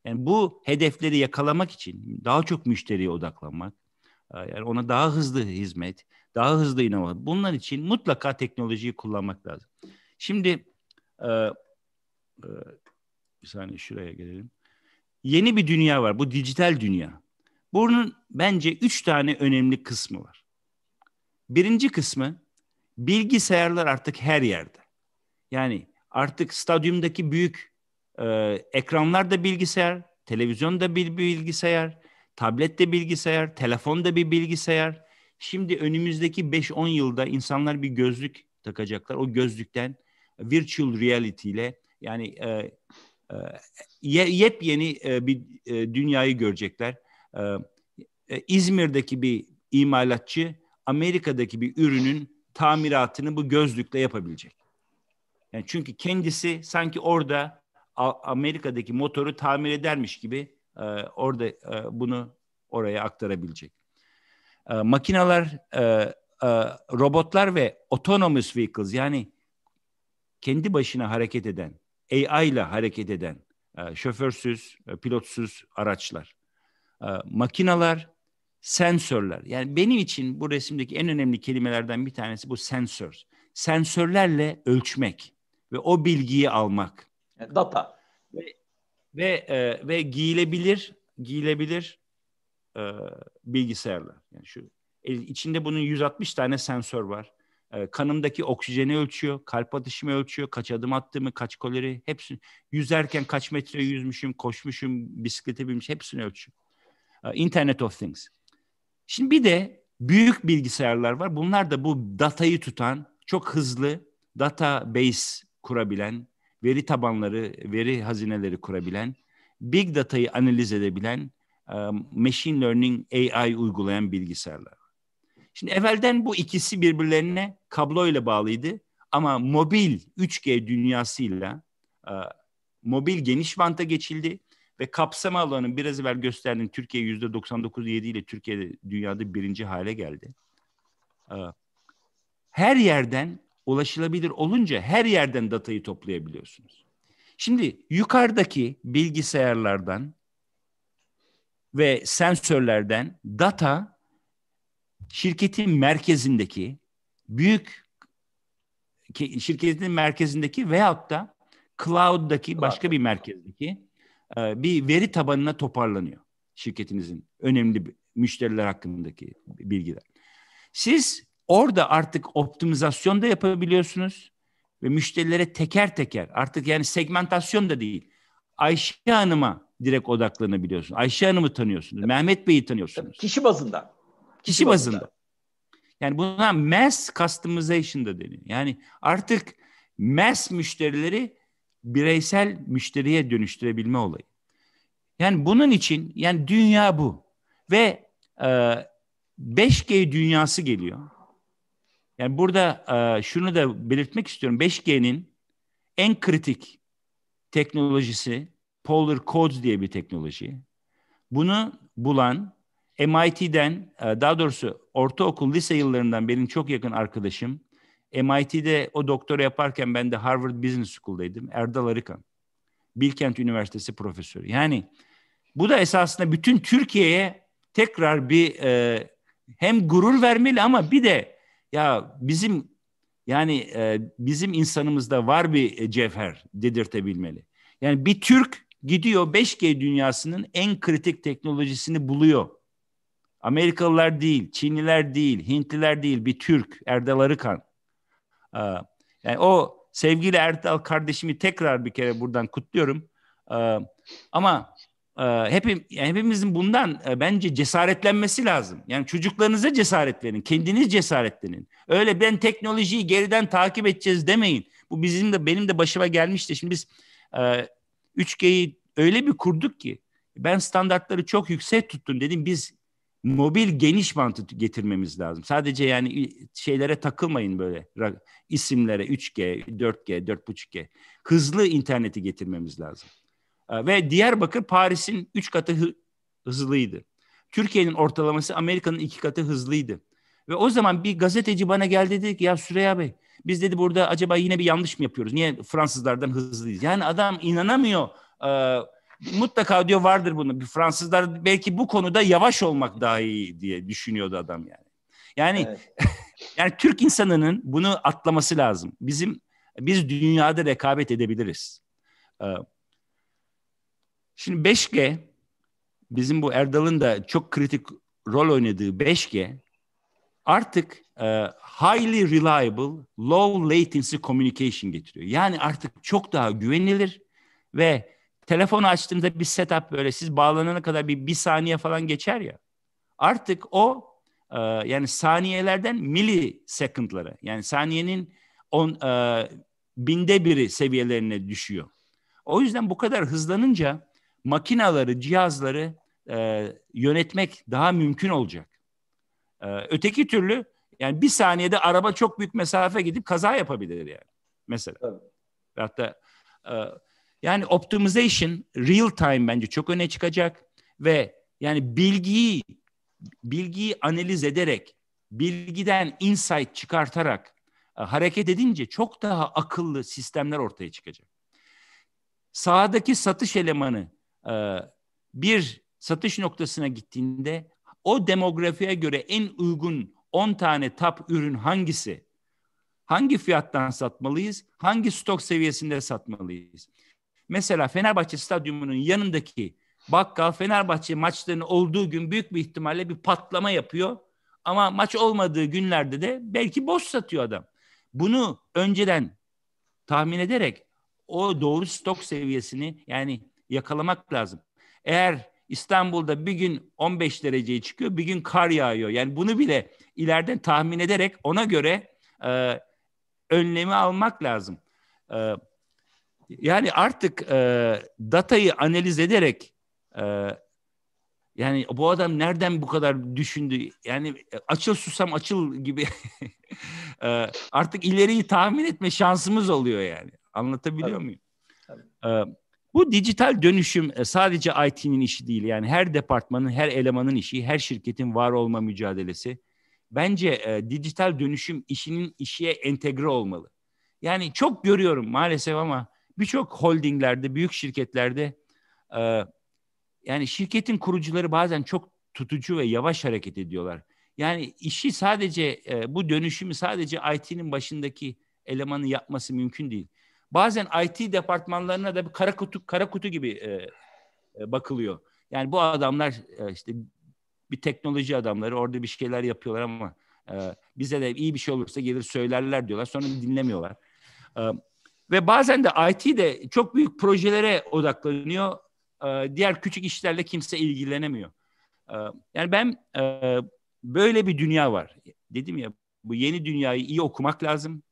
Yani bu hedefleri yakalamak için daha çok müşteriye odaklanmak, e, yani ona daha hızlı hizmet, daha hızlı inovasyon. Bunlar için mutlaka teknolojiyi kullanmak lazım. Şimdi e, e, bir saniye şuraya gelelim. Yeni bir dünya var. Bu dijital dünya. Bunun bence üç tane önemli kısmı var. Birinci kısmı bilgisayarlar artık her yerde. Yani artık stadyumdaki büyük e, ekranlar da bilgisayar, televizyon da bir bilgisayar, tablet de bilgisayar, telefon da bir bilgisayar. Şimdi önümüzdeki 5-10 yılda insanlar bir gözlük takacaklar. O gözlükten virtual reality ile yani e, e, yepyeni e, bir e, dünyayı görecekler. E, e, İzmir'deki bir imalatçı Amerika'daki bir ürünün tamiratını bu gözlükle yapabilecek. Yani çünkü kendisi sanki orada Amerika'daki motoru tamir edermiş gibi e, orada e, bunu oraya aktarabilecek. E, makinalar, e, e, robotlar ve autonomous vehicles yani kendi başına hareket eden, AI ile hareket eden, e, şoförsüz, e, pilotsuz araçlar, e, makinalar, sensörler. Yani benim için bu resimdeki en önemli kelimelerden bir tanesi bu sensör. Sensörlerle ölçmek ve o bilgiyi almak. Yani data. Ve ve, e, ve giyilebilir giyilebilir e, bilgisayarlar. Yani şu e, içinde bunun 160 tane sensör var. E, kanımdaki oksijeni ölçüyor, kalp atışımı ölçüyor, kaç adım attığımı, kaç kalori hepsini. Yüzerken kaç metre yüzmüşüm, koşmuşum, bisiklete binmiş hepsini ölçüyor. E, Internet of Things. Şimdi bir de büyük bilgisayarlar var. Bunlar da bu datayı tutan, çok hızlı database kurabilen, veri tabanları, veri hazineleri kurabilen, big datayı analiz edebilen, e, machine learning AI uygulayan bilgisayarlar. Şimdi evvelden bu ikisi birbirlerine kablo ile bağlıydı ama mobil 3G dünyasıyla e, mobil geniş banta geçildi ve kapsam alanı biraz evvel gösterdiğim Türkiye yüzde 99.7 ile Türkiye dünyada birinci hale geldi. Ee, her yerden ulaşılabilir olunca her yerden datayı toplayabiliyorsunuz. Şimdi yukarıdaki bilgisayarlardan ve sensörlerden data şirketin merkezindeki büyük şirketin merkezindeki veyahut da cloud'daki başka bir merkezdeki e, bir veri tabanına toparlanıyor şirketinizin önemli müşteriler hakkındaki bilgiler. Siz orada artık optimizasyon da yapabiliyorsunuz ve müşterilere teker teker artık yani segmentasyon da değil. Ayşe Hanım'a direkt odaklanabiliyorsunuz. Ayşe Hanım'ı tanıyorsunuz. Tabii. Mehmet Bey'i tanıyorsunuz. kişi bazında. Kişi, kişi bazında. bazında. Yani buna mass customization da deniyor. Yani artık mass müşterileri bireysel müşteriye dönüştürebilme olayı. Yani bunun için yani dünya bu ve e, 5G dünyası geliyor. Yani burada e, şunu da belirtmek istiyorum. 5G'nin en kritik teknolojisi Polar Codes diye bir teknoloji. Bunu bulan MIT'den e, daha doğrusu ortaokul lise yıllarından benim çok yakın arkadaşım MIT'de o doktora yaparken ben de Harvard Business School'daydım. Erdal Arıkan. Bilkent Üniversitesi profesörü. Yani bu da esasında bütün Türkiye'ye tekrar bir e, hem gurur vermeli ama bir de ya bizim yani e, bizim insanımızda var bir e, cevher dedirtebilmeli. Yani bir Türk gidiyor 5G dünyasının en kritik teknolojisini buluyor. Amerikalılar değil, Çinliler değil, Hintliler değil, bir Türk, Erdal Arıkan. Ee, yani o sevgili Ertal kardeşimi tekrar bir kere buradan kutluyorum. Ee, ama e, hepim, yani hepimizin bundan e, bence cesaretlenmesi lazım. Yani çocuklarınıza cesaret verin, kendiniz cesaretlenin. Öyle ben teknolojiyi geriden takip edeceğiz demeyin. Bu bizim de benim de başıma gelmişti. Şimdi biz 3G'yi e, öyle bir kurduk ki ben standartları çok yüksek tuttum dedim. Biz mobil geniş bantı getirmemiz lazım. Sadece yani şeylere takılmayın böyle isimlere 3G, 4G, 4.5G. Hızlı interneti getirmemiz lazım. Ee, ve Diyarbakır Paris'in 3 katı hızlıydı. Türkiye'nin ortalaması Amerika'nın 2 katı hızlıydı. Ve o zaman bir gazeteci bana geldi dedi ki ya Süreyya Bey biz dedi burada acaba yine bir yanlış mı yapıyoruz? Niye Fransızlardan hızlıyız? Yani adam inanamıyor mutlaka diyor vardır bunu. Fransızlar belki bu konuda yavaş olmak daha iyi diye düşünüyordu adam yani. Yani evet. yani Türk insanının bunu atlaması lazım. Bizim biz dünyada rekabet edebiliriz. Ee, şimdi 5G bizim bu Erdal'ın da çok kritik rol oynadığı 5G artık e, highly reliable low latency communication getiriyor. Yani artık çok daha güvenilir ve Telefon açtığımda bir setup böyle siz bağlanana kadar bir, bir saniye falan geçer ya. Artık o e, yani saniyelerden milisekundlara yani saniyenin on, e, binde biri seviyelerine düşüyor. O yüzden bu kadar hızlanınca makinaları, cihazları e, yönetmek daha mümkün olacak. E, öteki türlü yani bir saniyede araba çok büyük mesafe gidip kaza yapabilir yani mesela. Tabii. Hatta e, yani optimization real time bence çok öne çıkacak ve yani bilgiyi bilgiyi analiz ederek bilgiden insight çıkartarak e, hareket edince çok daha akıllı sistemler ortaya çıkacak. Sağdaki satış elemanı e, bir satış noktasına gittiğinde o demografiye göre en uygun 10 tane tap ürün hangisi? Hangi fiyattan satmalıyız? Hangi stok seviyesinde satmalıyız? Mesela Fenerbahçe Stadyumu'nun yanındaki bakkal Fenerbahçe maçlarının olduğu gün büyük bir ihtimalle bir patlama yapıyor. Ama maç olmadığı günlerde de belki boş satıyor adam. Bunu önceden tahmin ederek o doğru stok seviyesini yani yakalamak lazım. Eğer İstanbul'da bir gün 15 dereceye çıkıyor, bir gün kar yağıyor. Yani bunu bile ileriden tahmin ederek ona göre e, önlemi almak lazım. E, yani artık e, datayı analiz ederek e, yani bu adam nereden bu kadar düşündü? Yani e, açıl susam açıl gibi e, artık ileriyi tahmin etme şansımız oluyor yani. Anlatabiliyor Tabii. muyum? Tabii. E, bu dijital dönüşüm e, sadece IT'nin işi değil. Yani her departmanın, her elemanın işi, her şirketin var olma mücadelesi. Bence e, dijital dönüşüm işinin işiye entegre olmalı. Yani çok görüyorum maalesef ama birçok holdinglerde, büyük şirketlerde e, yani şirketin kurucuları bazen çok tutucu ve yavaş hareket ediyorlar. Yani işi sadece e, bu dönüşümü sadece IT'nin başındaki elemanın yapması mümkün değil. Bazen IT departmanlarına da bir kara kutu kara kutu gibi e, e, bakılıyor. Yani bu adamlar e, işte bir teknoloji adamları orada bir şeyler yapıyorlar ama e, bize de iyi bir şey olursa gelir söylerler diyorlar. Sonra dinlemiyorlar. E, ve bazen de IT de çok büyük projelere odaklanıyor. Ee, diğer küçük işlerle kimse ilgilenemiyor. Ee, yani ben e, böyle bir dünya var. Dedim ya bu yeni dünyayı iyi okumak lazım.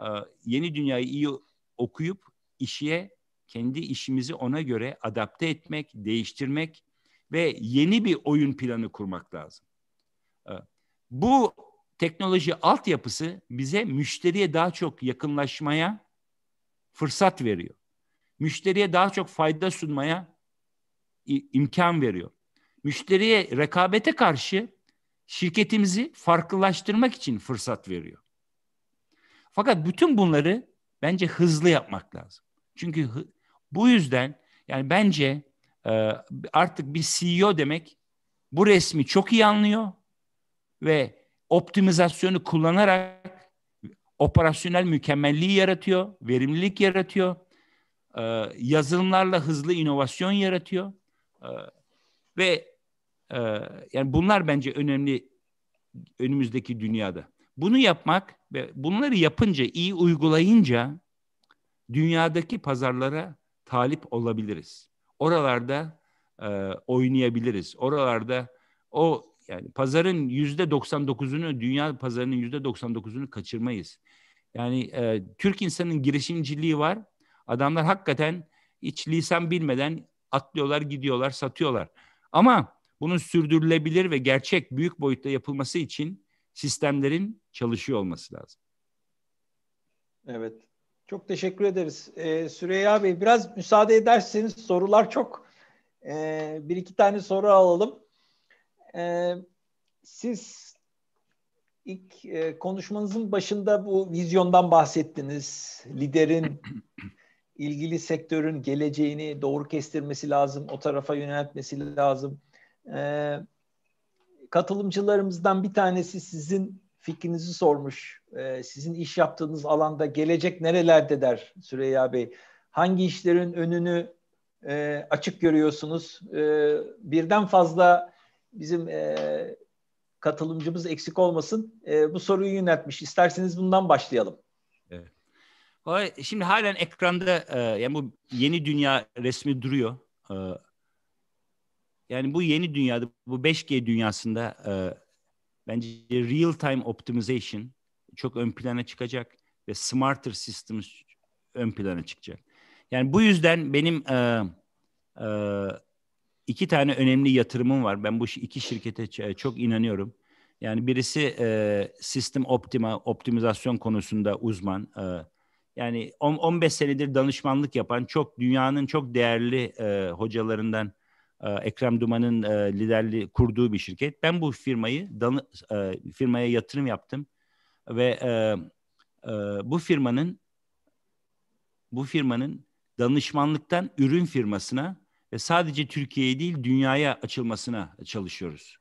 Ee, yeni dünyayı iyi okuyup işe kendi işimizi ona göre adapte etmek, değiştirmek ve yeni bir oyun planı kurmak lazım. Bu teknoloji altyapısı bize müşteriye daha çok yakınlaşmaya fırsat veriyor. Müşteriye daha çok fayda sunmaya imkan veriyor. Müşteriye rekabete karşı şirketimizi farklılaştırmak için fırsat veriyor. Fakat bütün bunları bence hızlı yapmak lazım. Çünkü bu yüzden yani bence e, artık bir CEO demek bu resmi çok iyi anlıyor ve optimizasyonu kullanarak operasyonel mükemmelliği yaratıyor, verimlilik yaratıyor, e, yazılımlarla hızlı inovasyon yaratıyor e, ve e, yani bunlar bence önemli önümüzdeki dünyada. Bunu yapmak ve bunları yapınca, iyi uygulayınca dünyadaki pazarlara talip olabiliriz. Oralarda e, oynayabiliriz. Oralarda o yani pazarın yüzde 99'unu dünya pazarının yüzde 99'unu kaçırmayız. Yani e, Türk insanın girişimciliği var. Adamlar hakikaten hiç lisan bilmeden atlıyorlar, gidiyorlar, satıyorlar. Ama bunun sürdürülebilir ve gerçek büyük boyutta yapılması için sistemlerin çalışıyor olması lazım. Evet. Çok teşekkür ederiz. Ee, Süreyya Bey biraz müsaade ederseniz sorular çok. Ee, bir iki tane soru alalım e, siz ilk e, konuşmanızın başında bu vizyondan bahsettiniz. Liderin ilgili sektörün geleceğini doğru kestirmesi lazım, o tarafa yöneltmesi lazım. E, katılımcılarımızdan bir tanesi sizin fikrinizi sormuş. E, sizin iş yaptığınız alanda gelecek nerelerde der Süreyya Bey? Hangi işlerin önünü e, açık görüyorsunuz? E, birden fazla bizim e, katılımcımız eksik olmasın e, bu soruyu yöneltmiş. İsterseniz bundan başlayalım. Evet. Şimdi halen ekranda e, yani bu yeni dünya resmi duruyor. E, yani bu yeni dünyada, bu 5G dünyasında e, bence real time optimization çok ön plana çıkacak ve smarter systems ön plana çıkacak. Yani bu yüzden benim e, e, iki tane önemli yatırımım var. Ben bu iki şirkete e, çok inanıyorum. Yani birisi e, sistem optima, optimizasyon konusunda uzman. E, yani 15 senedir danışmanlık yapan çok dünyanın çok değerli e, hocalarından e, Ekrem Duman'ın e, liderliği kurduğu bir şirket. Ben bu firmayı danı, e, firmaya yatırım yaptım ve e, e, bu firmanın bu firmanın danışmanlıktan ürün firmasına e, sadece Türkiye'ye değil dünyaya açılmasına e, çalışıyoruz.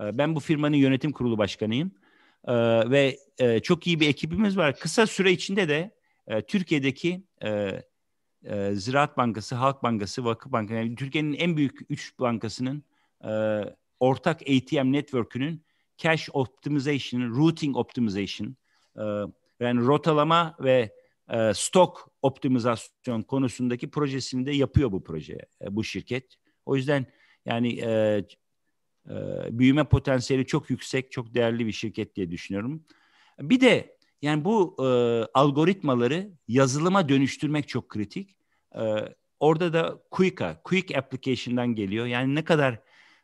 E, ben bu firmanın yönetim kurulu başkanıyım ve çok iyi bir ekibimiz var. Kısa süre içinde de Türkiye'deki Ziraat Bankası, Halk Bankası, Vakıf Bankası, yani Türkiye'nin en büyük üç bankasının ortak ATM network'ünün cash optimization, routing optimization, yani rotalama ve e, stok optimizasyon konusundaki projesini de yapıyor bu proje, e, bu şirket. O yüzden yani e, e, büyüme potansiyeli çok yüksek, çok değerli bir şirket diye düşünüyorum. Bir de yani bu e, algoritmaları yazılıma dönüştürmek çok kritik. E, orada da Quick'a, Quick Application'dan geliyor. Yani ne kadar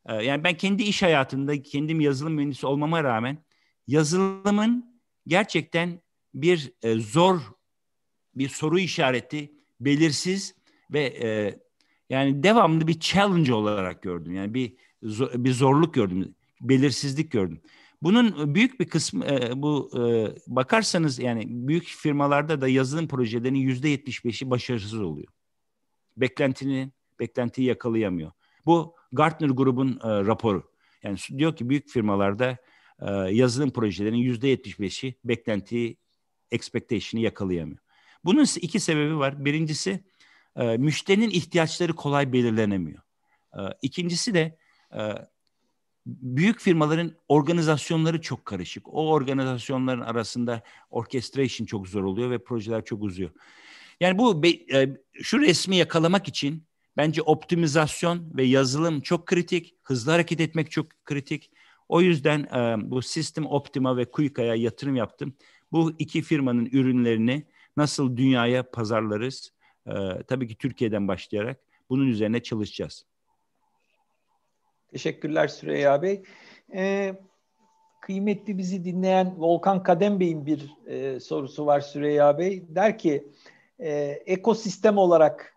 e, yani ben kendi iş hayatımda kendim yazılım mühendisi olmama rağmen yazılımın gerçekten bir e, zor bir soru işareti, belirsiz ve e, yani devamlı bir challenge olarak gördüm. Yani bir bir zorluk gördüm, belirsizlik gördüm. Bunun büyük bir kısmı e, bu e, bakarsanız yani büyük firmalarda da yazılım projelerinin yüzde yetmiş beşi başarısız oluyor. beklentini beklentiyi yakalayamıyor. Bu Gartner grubun e, raporu. Yani diyor ki büyük firmalarda e, yazılım projelerinin yüzde yetmiş beşi beklentiyi expectation'ı yakalayamıyor. Bunun iki sebebi var. Birincisi e, müşterinin ihtiyaçları kolay belirlenemiyor. E, ikincisi de e, büyük firmaların organizasyonları çok karışık. O organizasyonların arasında orchestration çok zor oluyor ve projeler çok uzuyor. Yani bu e, şu resmi yakalamak için bence optimizasyon ve yazılım çok kritik. Hızlı hareket etmek çok kritik. O yüzden e, bu System Optima ve Kuika'ya yatırım yaptım. Bu iki firmanın ürünlerini nasıl dünyaya pazarlarız? E, tabii ki Türkiye'den başlayarak bunun üzerine çalışacağız. Teşekkürler Süreyya Bey. Ee, kıymetli bizi dinleyen Volkan Kadem Bey'in bir e, sorusu var Süreyya Bey. Der ki e, ekosistem olarak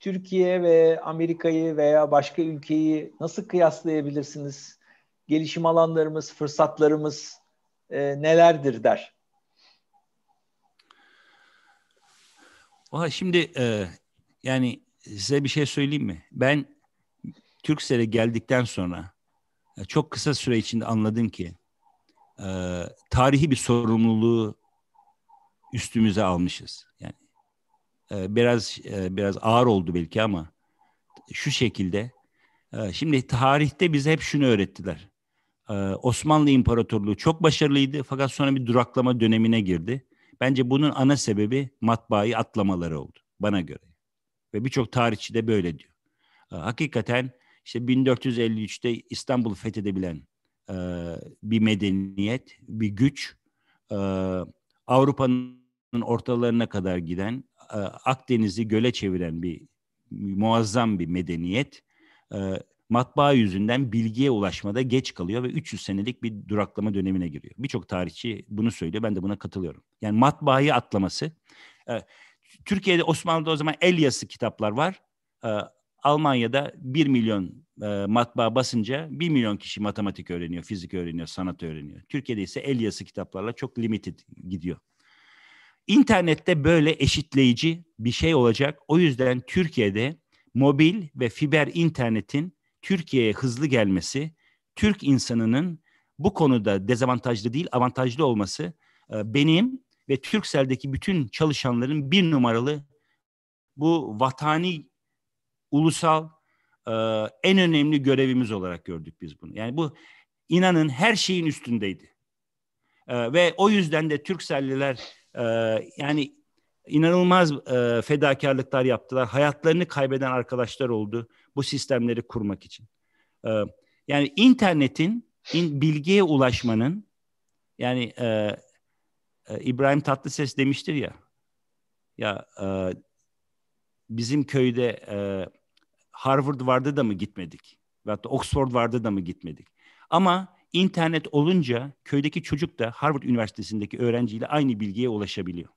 Türkiye ve Amerika'yı veya başka ülkeyi nasıl kıyaslayabilirsiniz? Gelişim alanlarımız, fırsatlarımız e, nelerdir der. Oha şimdi e, yani size bir şey söyleyeyim mi? Ben Türksel'e geldikten sonra e, çok kısa süre içinde anladım ki e, tarihi bir sorumluluğu üstümüze almışız. Yani e, biraz e, biraz ağır oldu belki ama şu şekilde e, şimdi tarihte bize hep şunu öğrettiler. E, Osmanlı İmparatorluğu çok başarılıydı fakat sonra bir duraklama dönemine girdi. Bence bunun ana sebebi matbaayı atlamaları oldu bana göre. Ve birçok tarihçi de böyle diyor. Ee, hakikaten işte 1453'te İstanbul'u fethedebilen e, bir medeniyet, bir güç e, Avrupa'nın ortalarına kadar giden, e, Akdeniz'i göle çeviren bir muazzam bir medeniyet. E, matbaa yüzünden bilgiye ulaşmada geç kalıyor ve 300 senelik bir duraklama dönemine giriyor. Birçok tarihçi bunu söylüyor. Ben de buna katılıyorum. Yani matbaayı atlaması. E, Türkiye'de Osmanlı'da o zaman el yazısı kitaplar var. E, Almanya'da 1 milyon e, matbaa basınca 1 milyon kişi matematik öğreniyor, fizik öğreniyor, sanat öğreniyor. Türkiye'de ise el yazısı kitaplarla çok limited gidiyor. İnternette böyle eşitleyici bir şey olacak. O yüzden Türkiye'de mobil ve fiber internetin Türkiye'ye hızlı gelmesi, Türk insanının bu konuda dezavantajlı değil avantajlı olması e, benim ve Türksel'deki bütün çalışanların bir numaralı bu vatani, ulusal e, en önemli görevimiz olarak gördük biz bunu. Yani bu inanın her şeyin üstündeydi. E, ve o yüzden de Türkselliler yani inanılmaz e, fedakarlıklar yaptılar. Hayatlarını kaybeden arkadaşlar oldu bu sistemleri kurmak için. E, yani internetin in, bilgiye ulaşmanın yani e, e, İbrahim Tatlıses demiştir ya ya e, bizim köyde e, Harvard vardı da mı gitmedik? Veyahut da Oxford vardı da mı gitmedik? Ama internet olunca köydeki çocuk da Harvard Üniversitesi'ndeki öğrenciyle aynı bilgiye ulaşabiliyor.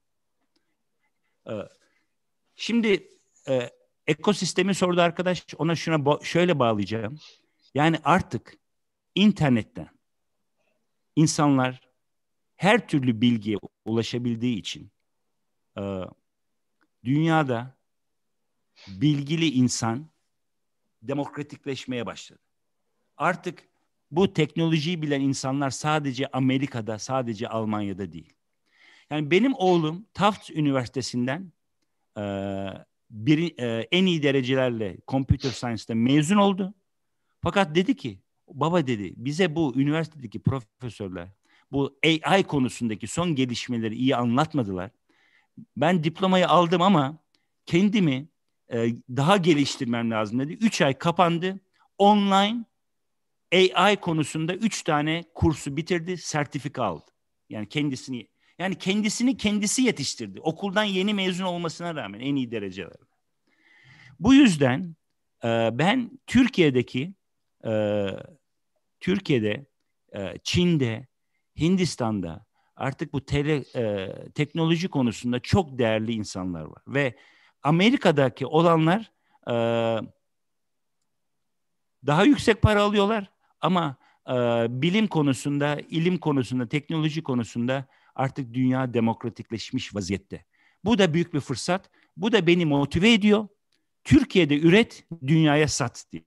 Ee, şimdi e, ekosistemi sordu arkadaş. Ona şuna şöyle bağlayacağım. Yani artık internetten insanlar her türlü bilgiye ulaşabildiği için e, dünyada bilgili insan demokratikleşmeye başladı. Artık bu teknolojiyi bilen insanlar sadece Amerika'da, sadece Almanya'da değil. Yani benim oğlum Taft Üniversitesi'nden e, bir, e, en iyi derecelerle computer science'da mezun oldu. Fakat dedi ki baba dedi bize bu üniversitedeki profesörler bu AI konusundaki son gelişmeleri iyi anlatmadılar. Ben diplomayı aldım ama kendimi e, daha geliştirmem lazım dedi. Üç ay kapandı. Online AI konusunda üç tane kursu bitirdi, sertifika aldı. Yani kendisini yani kendisini kendisi yetiştirdi. Okuldan yeni mezun olmasına rağmen en iyi dereceler. Bu yüzden e, ben Türkiye'deki e, Türkiye'de, e, Çin'de, Hindistan'da artık bu tele, teknoloji konusunda çok değerli insanlar var ve Amerika'daki olanlar daha yüksek para alıyorlar ama bilim konusunda, ilim konusunda, teknoloji konusunda Artık dünya demokratikleşmiş vaziyette. Bu da büyük bir fırsat. Bu da beni motive ediyor. Türkiye'de üret, dünyaya sat diye.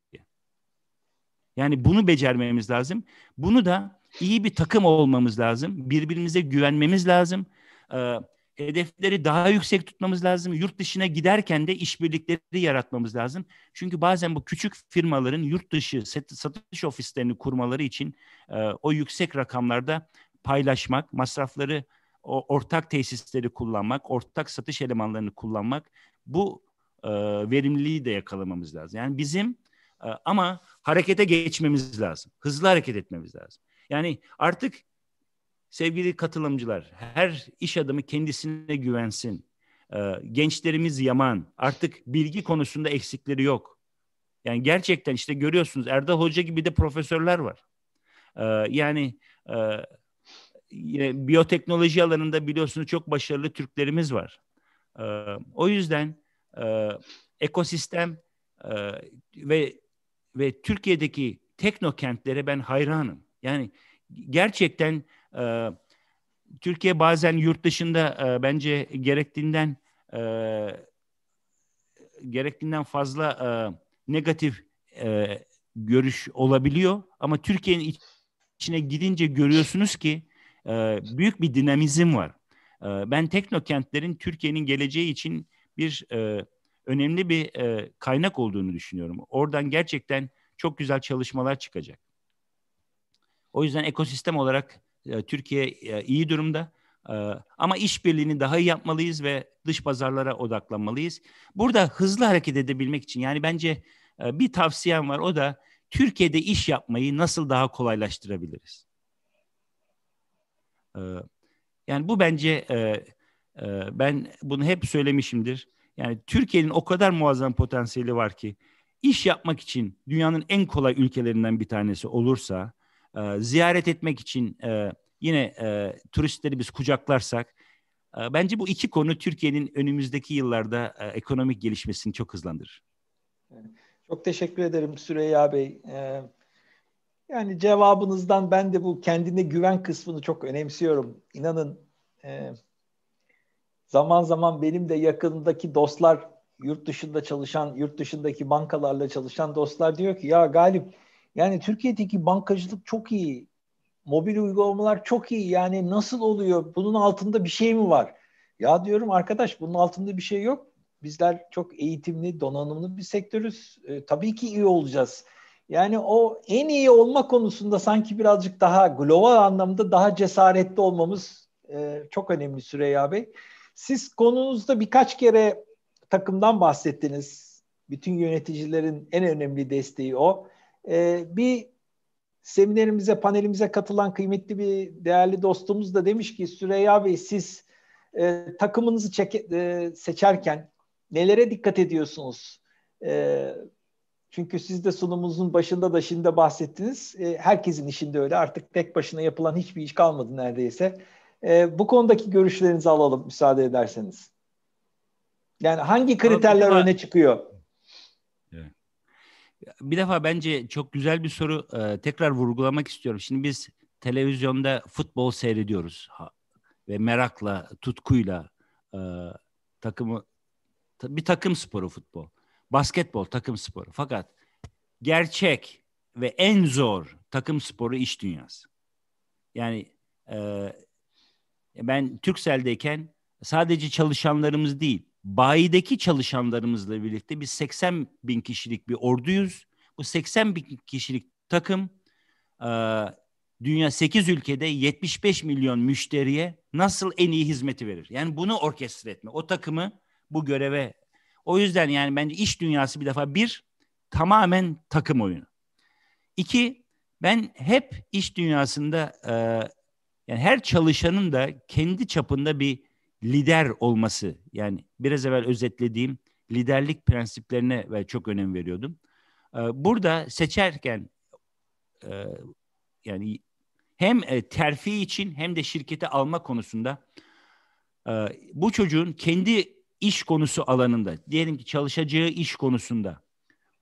Yani bunu becermemiz lazım. Bunu da iyi bir takım olmamız lazım. Birbirimize güvenmemiz lazım. Ee, hedefleri daha yüksek tutmamız lazım. Yurt dışına giderken de işbirlikleri yaratmamız lazım. Çünkü bazen bu küçük firmaların yurt dışı satış ofislerini kurmaları için e, o yüksek rakamlarda paylaşmak, masrafları ortak tesisleri kullanmak, ortak satış elemanlarını kullanmak bu e, verimliliği de yakalamamız lazım. Yani bizim e, ama harekete geçmemiz lazım. Hızlı hareket etmemiz lazım. Yani artık sevgili katılımcılar her iş adamı kendisine güvensin. E, gençlerimiz yaman. Artık bilgi konusunda eksikleri yok. Yani gerçekten işte görüyorsunuz Erdal Hoca gibi de profesörler var. E, yani e, e, biyoteknoloji alanında biliyorsunuz çok başarılı Türklerimiz var. E, o yüzden e, ekosistem e, ve ve Türkiye'deki teknokentlere ben hayranım. Yani gerçekten e, Türkiye bazen yurt dışında e, bence gerektiğinden e, gerektiğinden fazla e, negatif e, görüş olabiliyor ama Türkiye'nin içine gidince görüyorsunuz ki ee, büyük bir dinamizm var. Ee, ben teknokentlerin Türkiye'nin geleceği için bir e, önemli bir e, kaynak olduğunu düşünüyorum. Oradan gerçekten çok güzel çalışmalar çıkacak. O yüzden ekosistem olarak e, Türkiye iyi durumda. Ee, ama işbirliğini daha iyi yapmalıyız ve dış pazarlara odaklanmalıyız. Burada hızlı hareket edebilmek için yani bence bir tavsiyem var o da Türkiye'de iş yapmayı nasıl daha kolaylaştırabiliriz? Ee, yani bu bence e, e, ben bunu hep söylemişimdir. Yani Türkiye'nin o kadar muazzam potansiyeli var ki iş yapmak için dünyanın en kolay ülkelerinden bir tanesi olursa, e, ziyaret etmek için yine turistleri biz kucaklarsak, bence bu iki konu Türkiye'nin önümüzdeki yıllarda ekonomik gelişmesini çok hızlandırır. Çok teşekkür ederim Süreyya Bey. Yani cevabınızdan ben de bu kendine güven kısmını çok önemsiyorum. İnanın e, zaman zaman benim de yakınımdaki dostlar, yurt dışında çalışan, yurt dışındaki bankalarla çalışan dostlar diyor ki ya Galip yani Türkiye'deki bankacılık çok iyi. Mobil uygulamalar çok iyi. Yani nasıl oluyor? Bunun altında bir şey mi var? Ya diyorum arkadaş bunun altında bir şey yok. Bizler çok eğitimli, donanımlı bir sektörüz. E, tabii ki iyi olacağız. Yani o en iyi olma konusunda sanki birazcık daha global anlamda daha cesaretli olmamız e, çok önemli Süreyya Bey. Siz konunuzda birkaç kere takımdan bahsettiniz. Bütün yöneticilerin en önemli desteği o. E, bir seminerimize, panelimize katılan kıymetli bir değerli dostumuz da demiş ki Süreyya Bey siz e, takımınızı çeke, e, seçerken nelere dikkat ediyorsunuz? E, çünkü siz de sunumunuzun başında da şimdi bahsettiniz. E, herkesin işinde öyle. Artık tek başına yapılan hiçbir iş kalmadı neredeyse. E, bu konudaki görüşlerinizi alalım müsaade ederseniz. Yani hangi kriterler Abi, öne çıkıyor? Bir defa bence çok güzel bir soru. Ee, tekrar vurgulamak istiyorum. Şimdi biz televizyonda futbol seyrediyoruz ha, ve merakla, tutkuyla e, takımı bir takım sporu futbol. Basketbol takım sporu. Fakat gerçek ve en zor takım sporu iş dünyası. Yani e, ben Türksel'deyken sadece çalışanlarımız değil, bayideki çalışanlarımızla birlikte biz 80 bin kişilik bir orduyuz. Bu 80 bin kişilik takım e, dünya 8 ülkede 75 milyon müşteriye nasıl en iyi hizmeti verir? Yani bunu orkestre etme, o takımı bu göreve o yüzden yani bence iş dünyası bir defa bir tamamen takım oyunu. İki ben hep iş dünyasında e, yani her çalışanın da kendi çapında bir lider olması yani biraz evvel özetlediğim liderlik prensiplerine ve çok önem veriyordum. E, burada seçerken e, yani hem e, terfi için hem de şirketi alma konusunda e, bu çocuğun kendi iş konusu alanında, diyelim ki çalışacağı iş konusunda,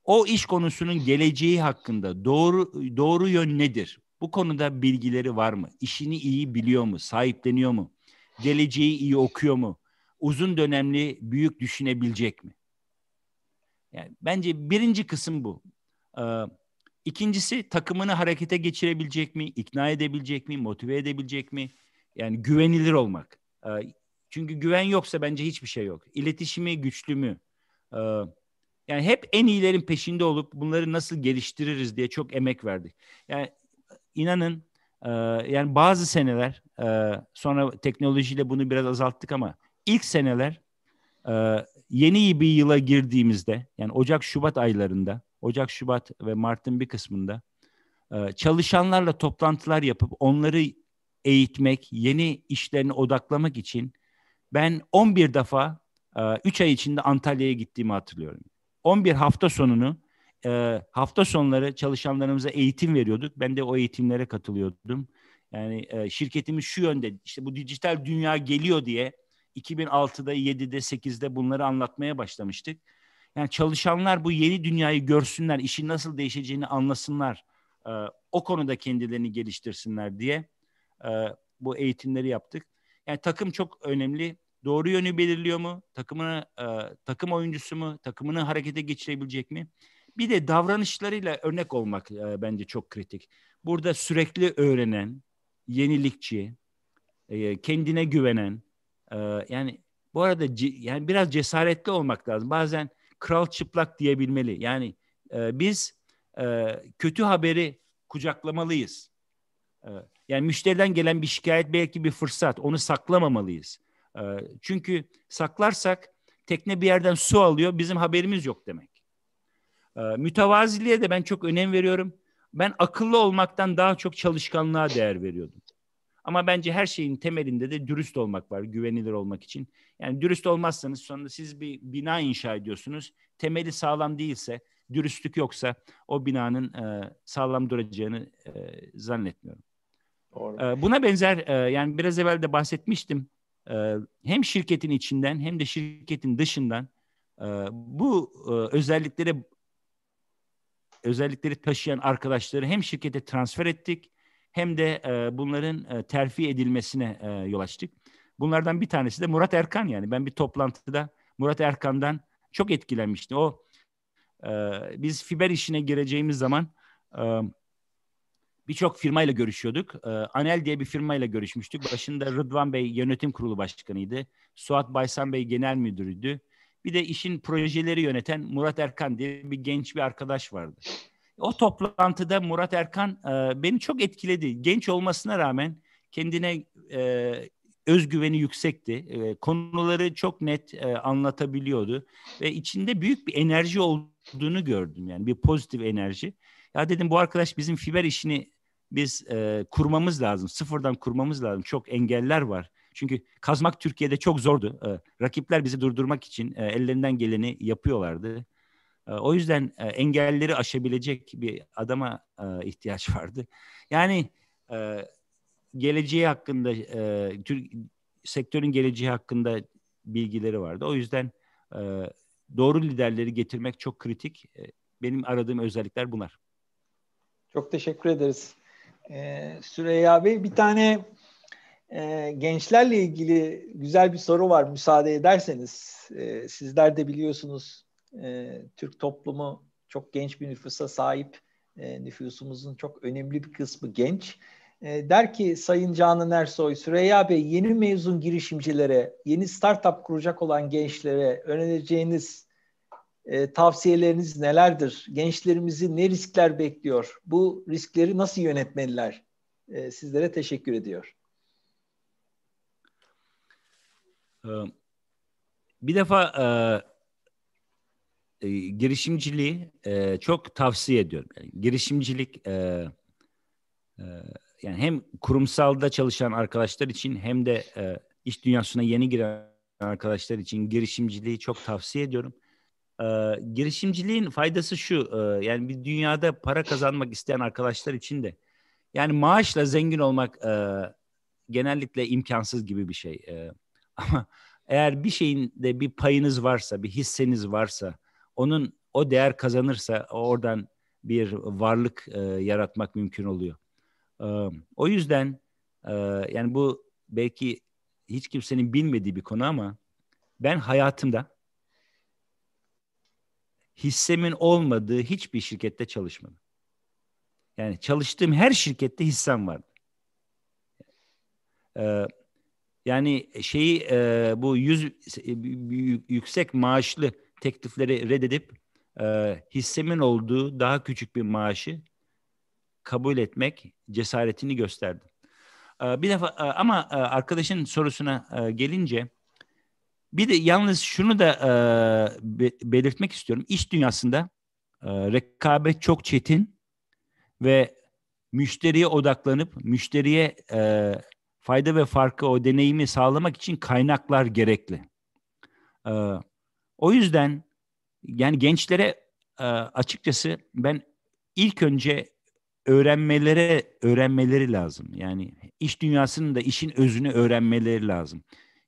o iş konusunun geleceği hakkında doğru doğru yön nedir? Bu konuda bilgileri var mı? İşini iyi biliyor mu? Sahipleniyor mu? Geleceği iyi okuyor mu? Uzun dönemli büyük düşünebilecek mi? Yani bence birinci kısım bu. Ee, ikincisi takımını harekete geçirebilecek mi? İkna edebilecek mi? Motive edebilecek mi? Yani güvenilir olmak. Ee, çünkü güven yoksa bence hiçbir şey yok. İletişimi güçlü mü? Ee, yani hep en iyilerin peşinde olup bunları nasıl geliştiririz diye çok emek verdik. Yani inanın e, yani bazı seneler e, sonra teknolojiyle bunu biraz azalttık ama ilk seneler e, yeni bir yıla girdiğimizde yani Ocak-Şubat aylarında Ocak-Şubat ve Mart'ın bir kısmında e, çalışanlarla toplantılar yapıp onları eğitmek, yeni işlerine odaklamak için ben 11 defa 3 e, ay içinde Antalya'ya gittiğimi hatırlıyorum. 11 hafta sonunu e, hafta sonları çalışanlarımıza eğitim veriyorduk. Ben de o eğitimlere katılıyordum. Yani e, şirketimiz şu yönde işte bu dijital dünya geliyor diye 2006'da, 7'de, 8'de bunları anlatmaya başlamıştık. Yani çalışanlar bu yeni dünyayı görsünler, işin nasıl değişeceğini anlasınlar. O konuda kendilerini geliştirsinler diye bu eğitimleri yaptık. Yani takım çok önemli doğru yönü belirliyor mu? Takımını e, takım oyuncusu mu? Takımını harekete geçirebilecek mi? Bir de davranışlarıyla örnek olmak e, bence çok kritik. Burada sürekli öğrenen, yenilikçi, e, kendine güvenen e, yani bu arada ce, yani biraz cesaretli olmak lazım. Bazen kral çıplak diyebilmeli. Yani e, biz e, kötü haberi kucaklamalıyız. E, yani müşteriden gelen bir şikayet belki bir fırsat. Onu saklamamalıyız. Ee, çünkü saklarsak tekne bir yerden su alıyor, bizim haberimiz yok demek. Ee, mütevaziliğe de ben çok önem veriyorum. Ben akıllı olmaktan daha çok çalışkanlığa değer veriyordum. Ama bence her şeyin temelinde de dürüst olmak var, güvenilir olmak için. Yani dürüst olmazsanız sonunda siz bir bina inşa ediyorsunuz. Temeli sağlam değilse, dürüstlük yoksa o binanın e, sağlam duracağını e, zannetmiyorum. Doğru. E, buna benzer yani biraz evvel de bahsetmiştim. Ee, hem şirketin içinden hem de şirketin dışından e, bu e, özelliklere özellikleri taşıyan arkadaşları hem şirkete transfer ettik hem de e, bunların terfi edilmesine yol açtık. Bunlardan bir tanesi de Murat Erkan yani ben bir toplantıda Murat Erkan'dan çok etkilenmiştim. O biz fiber işine gireceğimiz zaman birçok firmayla görüşüyorduk. E, Anel diye bir firmayla görüşmüştük. Başında Rıdvan Bey yönetim kurulu başkanıydı. Suat Baysan Bey genel müdürüydü. Bir de işin projeleri yöneten Murat Erkan diye bir genç bir arkadaş vardı. O toplantıda Murat Erkan e, beni çok etkiledi. Genç olmasına rağmen kendine e, özgüveni yüksekti. E, konuları çok net e, anlatabiliyordu ve içinde büyük bir enerji olduğunu gördüm yani bir pozitif enerji. Ya dedim bu arkadaş bizim fiber işini biz e, kurmamız lazım. Sıfırdan kurmamız lazım. Çok engeller var. Çünkü kazmak Türkiye'de çok zordu. E, rakipler bizi durdurmak için e, ellerinden geleni yapıyorlardı. E, o yüzden e, engelleri aşabilecek bir adama e, ihtiyaç vardı. Yani e, geleceği hakkında e, tür, sektörün geleceği hakkında bilgileri vardı. O yüzden e, doğru liderleri getirmek çok kritik. E, benim aradığım özellikler bunlar. Çok teşekkür ederiz. Ee, Süreyya Bey bir tane e, gençlerle ilgili güzel bir soru var müsaade ederseniz. E, sizler de biliyorsunuz e, Türk toplumu çok genç bir nüfusa sahip. E, nüfusumuzun çok önemli bir kısmı genç. E, der ki Sayın Canan Ersoy, Süreyya Bey yeni mezun girişimcilere, yeni startup kuracak olan gençlere önereceğiniz e, tavsiyeleriniz nelerdir? Gençlerimizi ne riskler bekliyor? Bu riskleri nasıl yönetmeliler? E, sizlere teşekkür ediyor. Ee, bir defa e, e, girişimciliği e, çok tavsiye ediyorum. Yani girişimcilik e, e, yani hem kurumsalda çalışan arkadaşlar için hem de e, iş dünyasına yeni giren arkadaşlar için girişimciliği çok tavsiye ediyorum. Ee, girişimciliğin faydası şu e, yani bir dünyada para kazanmak isteyen arkadaşlar için de yani maaşla zengin olmak e, genellikle imkansız gibi bir şey. E, ama eğer bir şeyin de bir payınız varsa, bir hisseniz varsa, onun o değer kazanırsa oradan bir varlık e, yaratmak mümkün oluyor. E, o yüzden e, yani bu belki hiç kimsenin bilmediği bir konu ama ben hayatımda hissemin olmadığı hiçbir şirkette çalışmadım. Yani çalıştığım her şirkette hissem vardı. Ee, yani şeyi e, bu yüz e, yüksek maaşlı teklifleri reddedip e, hissemin olduğu daha küçük bir maaşı kabul etmek cesaretini gösterdim. E, bir defa e, ama e, arkadaşın sorusuna e, gelince bir de yalnız şunu da e, belirtmek istiyorum. İş dünyasında e, rekabet çok çetin ve müşteriye odaklanıp müşteriye e, fayda ve farkı o deneyimi sağlamak için kaynaklar gerekli. E, o yüzden yani gençlere e, açıkçası ben ilk önce öğrenmelere öğrenmeleri lazım. Yani iş dünyasının da işin özünü öğrenmeleri lazım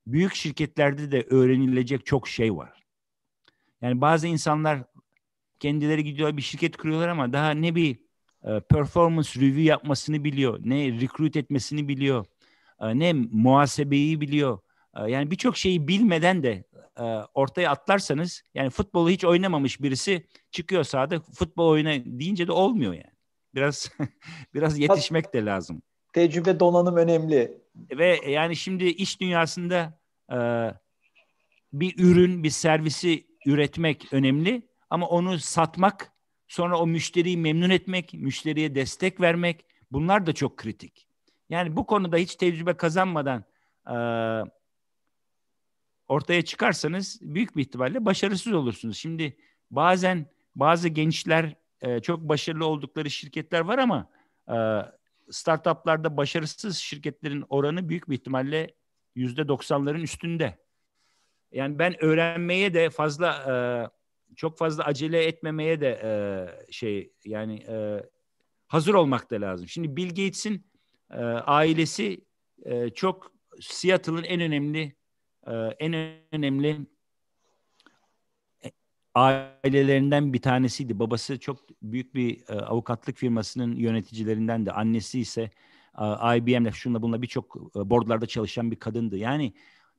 büyük şirketlerde de öğrenilecek çok şey var. Yani bazı insanlar kendileri gidiyor bir şirket kuruyorlar ama daha ne bir e, performance review yapmasını biliyor, ne recruit etmesini biliyor, e, ne muhasebeyi biliyor. E, yani birçok şeyi bilmeden de ortaya atlarsanız yani futbolu hiç oynamamış birisi çıkıyor sahada futbol oyna deyince de olmuyor yani. Biraz biraz yetişmek de lazım. Tecrübe donanım önemli. Ve yani şimdi iş dünyasında e, bir ürün, bir servisi üretmek önemli ama onu satmak, sonra o müşteriyi memnun etmek, müşteriye destek vermek bunlar da çok kritik. Yani bu konuda hiç tecrübe kazanmadan e, ortaya çıkarsanız büyük bir ihtimalle başarısız olursunuz. Şimdi bazen bazı gençler e, çok başarılı oldukları şirketler var ama e, startuplarda başarısız şirketlerin oranı büyük bir ihtimalle yüzde doksanların üstünde. Yani ben öğrenmeye de fazla e, çok fazla acele etmemeye de e, şey yani e, hazır olmak da lazım. Şimdi Bill Gates'in ailesi çok Seattle'ın en önemli en önemli ailelerinden bir tanesiydi. Babası çok büyük bir e, avukatlık firmasının yöneticilerinden de annesi ise e, IBM'le şunla bununla birçok e, boardlarda çalışan bir kadındı. Yani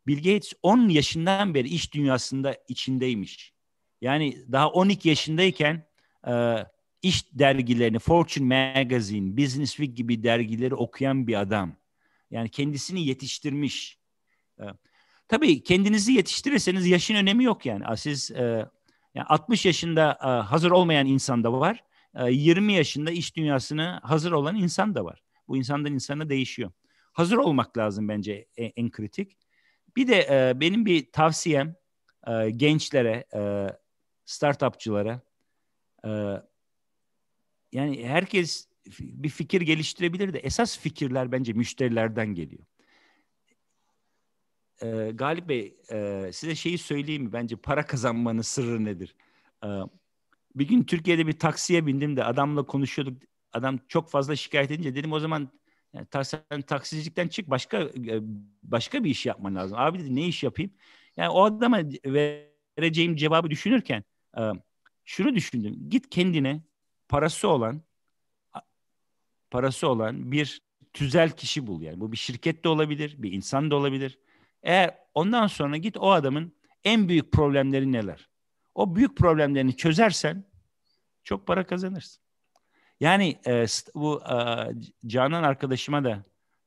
Bill Gates 10 yaşından beri iş dünyasında içindeymiş. Yani daha 12 yaşındayken e, iş dergilerini, Fortune Magazine, Business Week gibi dergileri okuyan bir adam. Yani kendisini yetiştirmiş. E, tabii kendinizi yetiştirirseniz yaşın önemi yok yani. Siz e, yani 60 yaşında e, hazır olmayan insan da var. 20 e, yaşında iş dünyasına hazır olan insan da var. Bu insandan insana değişiyor. Hazır olmak lazım bence e, en kritik. Bir de benim bir tavsiyem gençlere, startupçılara yani herkes bir fikir geliştirebilir de esas fikirler bence müşterilerden geliyor e, Galip Bey e, size şeyi söyleyeyim mi? Bence para kazanmanın sırrı nedir? E, bir gün Türkiye'de bir taksiye bindim de adamla konuşuyorduk. Adam çok fazla şikayet edince dedim o zaman yani, taksicilikten çık başka başka bir iş yapman lazım. Abi dedi ne iş yapayım? Yani o adama vereceğim cevabı düşünürken e, şunu düşündüm. Git kendine parası olan parası olan bir tüzel kişi bul yani. Bu bir şirket de olabilir, bir insan da olabilir. Eğer ondan sonra git o adamın en büyük problemleri neler? O büyük problemlerini çözersen çok para kazanırsın. Yani e, bu e, Canan arkadaşıma da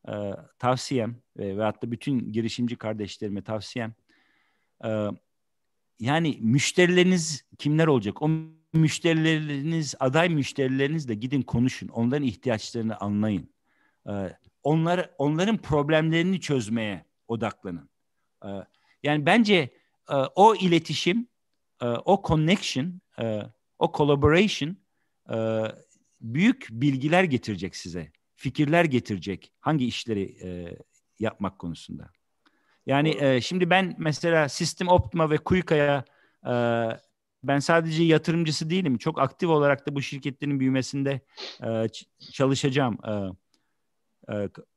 e, tavsiyem ve veyahut da bütün girişimci kardeşlerime tavsiyem e, yani müşterileriniz kimler olacak? O müşterileriniz, aday müşterilerinizle gidin konuşun. Onların ihtiyaçlarını anlayın. Ee, onları, onların problemlerini çözmeye odaklanın. Ee, yani bence e, o iletişim, e, o connection, e, o collaboration büyük bilgiler getirecek size. Fikirler getirecek hangi işleri yapmak konusunda. Yani şimdi ben mesela System Optima ve Kuyka'ya ben sadece yatırımcısı değilim. Çok aktif olarak da bu şirketlerin büyümesinde çalışacağım.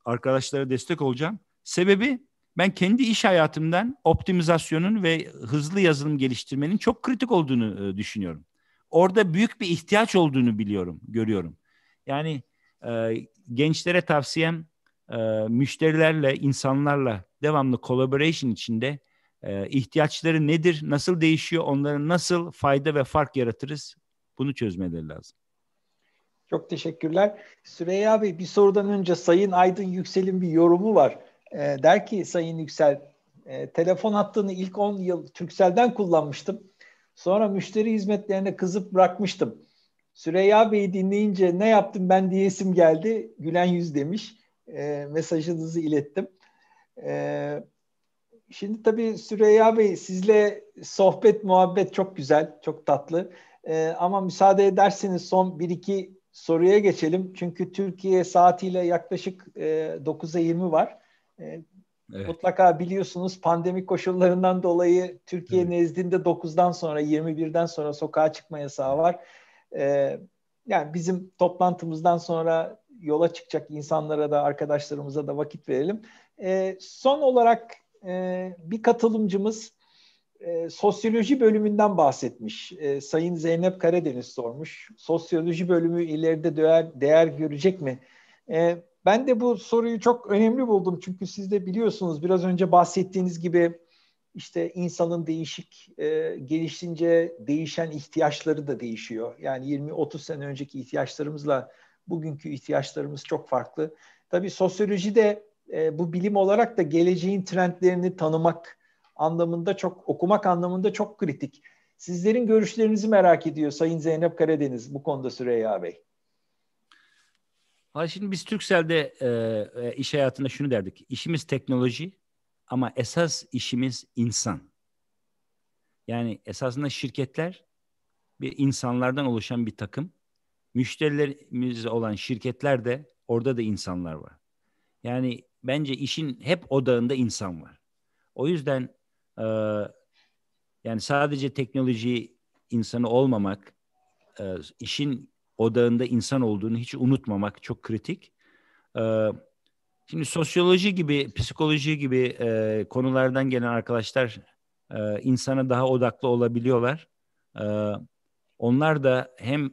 arkadaşlara destek olacağım. Sebebi ben kendi iş hayatımdan optimizasyonun ve hızlı yazılım geliştirmenin çok kritik olduğunu e, düşünüyorum. Orada büyük bir ihtiyaç olduğunu biliyorum, görüyorum. Yani e, gençlere tavsiyem e, müşterilerle, insanlarla devamlı collaboration içinde e, ihtiyaçları nedir, nasıl değişiyor, onlara nasıl fayda ve fark yaratırız bunu çözmeleri lazım. Çok teşekkürler. Süreyya Bey bir sorudan önce Sayın Aydın Yüksel'in bir yorumu var. E, der ki Sayın Yüksel, e, telefon hattını ilk 10 yıl Türksel'den kullanmıştım. Sonra müşteri hizmetlerine kızıp bırakmıştım. Süreyya Bey'i dinleyince ne yaptım ben diyesim geldi. Gülen yüz demiş. E, mesajınızı ilettim. E, şimdi tabii Süreyya Bey sizle sohbet, muhabbet çok güzel, çok tatlı. E, ama müsaade ederseniz son bir iki soruya geçelim. Çünkü Türkiye saatiyle yaklaşık e, 9'a 20 var. Ee, evet. Mutlaka biliyorsunuz pandemi koşullarından dolayı Türkiye evet. nezdinde 9'dan sonra 21'den sonra sokağa çıkma yasağı var. E, yani bizim toplantımızdan sonra yola çıkacak insanlara da arkadaşlarımıza da vakit verelim. E, son olarak e, bir katılımcımız e, sosyoloji bölümünden bahsetmiş. E, Sayın Zeynep Karadeniz sormuş. Sosyoloji bölümü ileride değer, değer görecek mi? E, ben de bu soruyu çok önemli buldum çünkü siz de biliyorsunuz biraz önce bahsettiğiniz gibi işte insanın değişik e, gelişince değişen ihtiyaçları da değişiyor. Yani 20-30 sene önceki ihtiyaçlarımızla bugünkü ihtiyaçlarımız çok farklı. Tabii sosyoloji de e, bu bilim olarak da geleceğin trendlerini tanımak anlamında çok okumak anlamında çok kritik. Sizlerin görüşlerinizi merak ediyor Sayın Zeynep Karadeniz bu konuda Süreyya Bey. Hayır şimdi biz Türksel'de e, iş hayatında şunu derdik. İşimiz teknoloji ama esas işimiz insan. Yani esasında şirketler bir insanlardan oluşan bir takım. Müşterilerimiz olan şirketler de orada da insanlar var. Yani bence işin hep odağında insan var. O yüzden e, yani sadece teknoloji insanı olmamak, e, işin odağında insan olduğunu hiç unutmamak çok kritik. Ee, şimdi sosyoloji gibi, psikoloji gibi e, konulardan gelen arkadaşlar e, insana daha odaklı olabiliyorlar. Ee, onlar da hem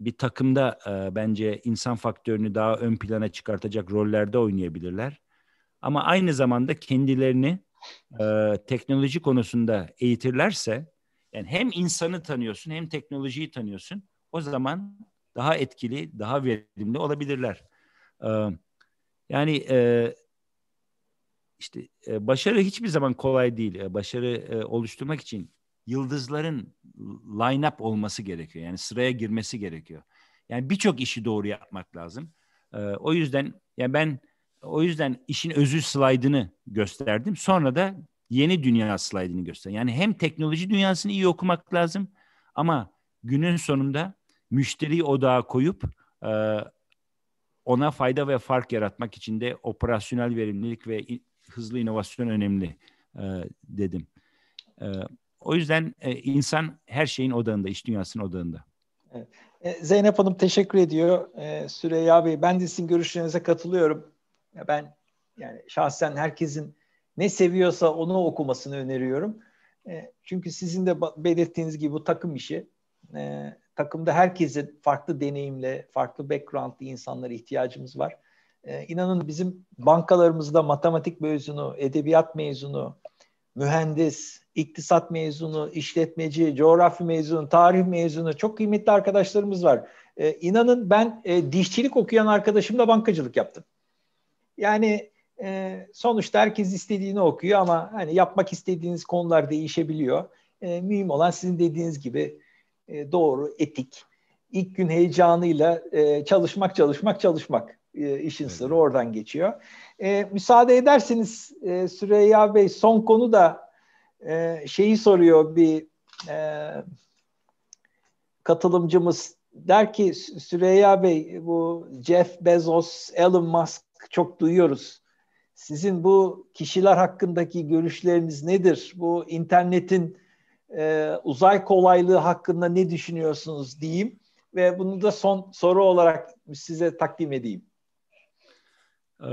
bir takımda e, bence insan faktörünü daha ön plana çıkartacak rollerde oynayabilirler. Ama aynı zamanda kendilerini e, teknoloji konusunda eğitirlerse, yani hem insanı tanıyorsun hem teknolojiyi tanıyorsun. O zaman daha etkili, daha verimli olabilirler. yani işte başarı hiçbir zaman kolay değil. başarı oluşturmak için yıldızların line-up olması gerekiyor. Yani sıraya girmesi gerekiyor. Yani birçok işi doğru yapmak lazım. o yüzden yani ben o yüzden işin özü slaydını gösterdim. Sonra da yeni dünya slaydını gösterdim. Yani hem teknoloji dünyasını iyi okumak lazım ama günün sonunda müşteri odağa koyup e, ona fayda ve fark yaratmak için de operasyonel verimlilik ve hızlı inovasyon önemli e, dedim. E, o yüzden e, insan her şeyin odağında, iş dünyasının odağında. Evet. E, Zeynep Hanım teşekkür ediyor. E, Süreyya Bey ben de sizin görüşlerinize katılıyorum. Ya ben yani şahsen herkesin ne seviyorsa onu okumasını öneriyorum. E, çünkü sizin de belirttiğiniz gibi bu takım işi. E, takımda herkesin farklı deneyimle, farklı backgroundlı insanlara ihtiyacımız var. E, inanın bizim bankalarımızda matematik mezunu, edebiyat mezunu, mühendis, iktisat mezunu, işletmeci, coğrafya mezunu, tarih mezunu çok kıymetli arkadaşlarımız var. E, inanın ben e, dişçilik okuyan arkadaşımla bankacılık yaptım. Yani e, sonuçta herkes istediğini okuyor ama hani yapmak istediğiniz konular değişebiliyor. E, mühim olan sizin dediğiniz gibi e, doğru, etik. İlk gün heyecanıyla e, çalışmak, çalışmak, çalışmak e, işin evet. sırrı oradan geçiyor. müsaade ederseniz Süreyya Bey son konu da şeyi soruyor bir katılımcımız der ki Süreyya Bey bu Jeff Bezos, Elon Musk çok duyuyoruz. Sizin bu kişiler hakkındaki görüşleriniz nedir? Bu internetin e, uzay kolaylığı hakkında ne düşünüyorsunuz diyeyim ve bunu da son soru olarak size takdim edeyim. Ee,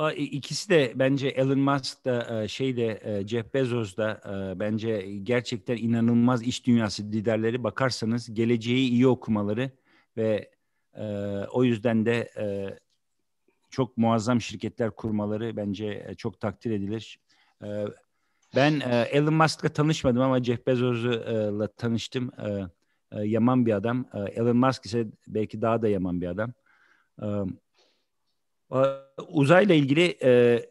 e, ikisi de bence Elon Musk da e, şey de e, Jeff Bezos da bence gerçekten inanılmaz iş dünyası liderleri bakarsanız geleceği iyi okumaları ve o yüzden de çok muazzam şirketler kurmaları bence çok takdir edilir. Ben e, Elon Musk'la tanışmadım ama Jeff Bezos'la e, tanıştım. E, yaman bir adam. Elon Musk ise belki daha da yaman bir adam. E, uzayla ilgili e,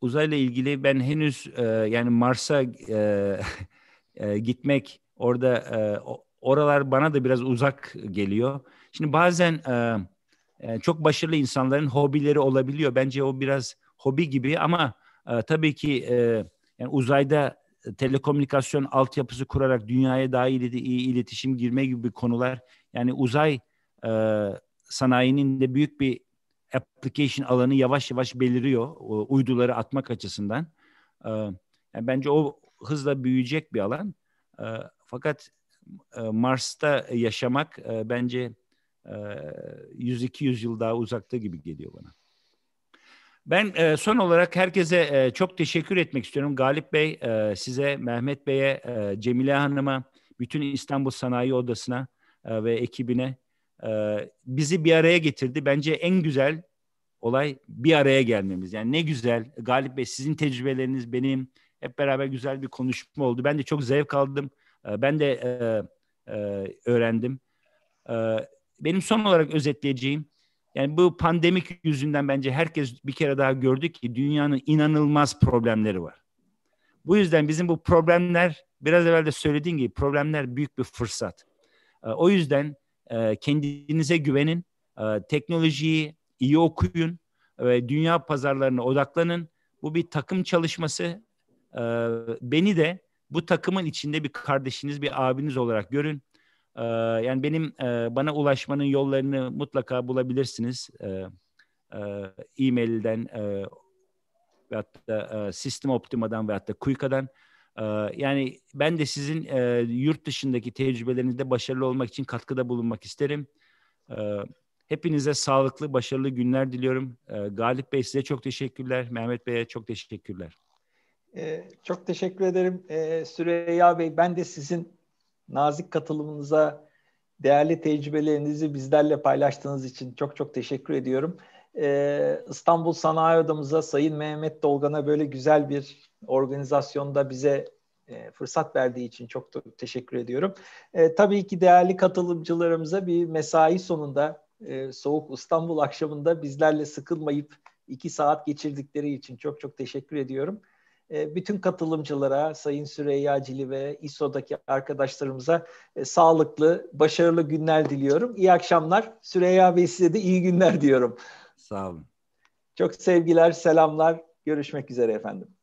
uzayla ilgili ben henüz yani Mars'a gitmek orada oralar bana da biraz uzak geliyor. Şimdi bazen çok başarılı insanların hobileri olabiliyor. Bence o biraz hobi gibi ama e, tabii ki e, yani uzayda e, telekomünikasyon altyapısı kurarak dünyaya daha iyi iletişim girme gibi konular yani uzay e, sanayinin de büyük bir application alanı yavaş yavaş beliriyor uyduları atmak açısından. E, yani bence o hızla büyüyecek bir alan. E, fakat e, Mars'ta yaşamak e, bence e, 100-200 yıl daha uzakta gibi geliyor bana. Ben e, son olarak herkese e, çok teşekkür etmek istiyorum. Galip Bey, e, size, Mehmet Bey'e, e, Cemile Hanım'a, bütün İstanbul Sanayi Odası'na e, ve ekibine e, bizi bir araya getirdi. Bence en güzel olay bir araya gelmemiz. Yani ne güzel Galip Bey sizin tecrübeleriniz benim hep beraber güzel bir konuşma oldu. Ben de çok zevk aldım. E, ben de e, e, öğrendim. E, benim son olarak özetleyeceğim yani bu pandemik yüzünden bence herkes bir kere daha gördü ki dünyanın inanılmaz problemleri var. Bu yüzden bizim bu problemler biraz evvel de söylediğim gibi problemler büyük bir fırsat. Ee, o yüzden e, kendinize güvenin, e, teknolojiyi iyi okuyun ve dünya pazarlarına odaklanın. Bu bir takım çalışması. Ee, beni de bu takımın içinde bir kardeşiniz, bir abiniz olarak görün. Ee, yani benim e, bana ulaşmanın yollarını mutlaka bulabilirsiniz. Ee, e, e-mailden e, veyahut da e, Sistem Optima'dan veyahut da Kuyka'dan. Ee, yani ben de sizin e, yurt dışındaki tecrübelerinizde başarılı olmak için katkıda bulunmak isterim. E, hepinize sağlıklı, başarılı günler diliyorum. Galip Bey size çok teşekkürler. Mehmet Bey'e çok teşekkürler. çok teşekkür ederim Süreyya Bey. Ben de sizin nazik katılımınıza, değerli tecrübelerinizi bizlerle paylaştığınız için çok çok teşekkür ediyorum. Ee, İstanbul Sanayi Odamıza Sayın Mehmet Dolgan'a böyle güzel bir organizasyonda bize e, fırsat verdiği için çok da teşekkür ediyorum. E, tabii ki değerli katılımcılarımıza bir mesai sonunda e, soğuk İstanbul akşamında bizlerle sıkılmayıp iki saat geçirdikleri için çok çok teşekkür ediyorum. E, bütün katılımcılara, Sayın Süreyya Cili ve ISO'daki arkadaşlarımıza e, sağlıklı, başarılı günler diliyorum. İyi akşamlar. Süreyya Bey size de iyi günler diyorum. Sağ olun. Çok sevgiler, selamlar. Görüşmek üzere efendim.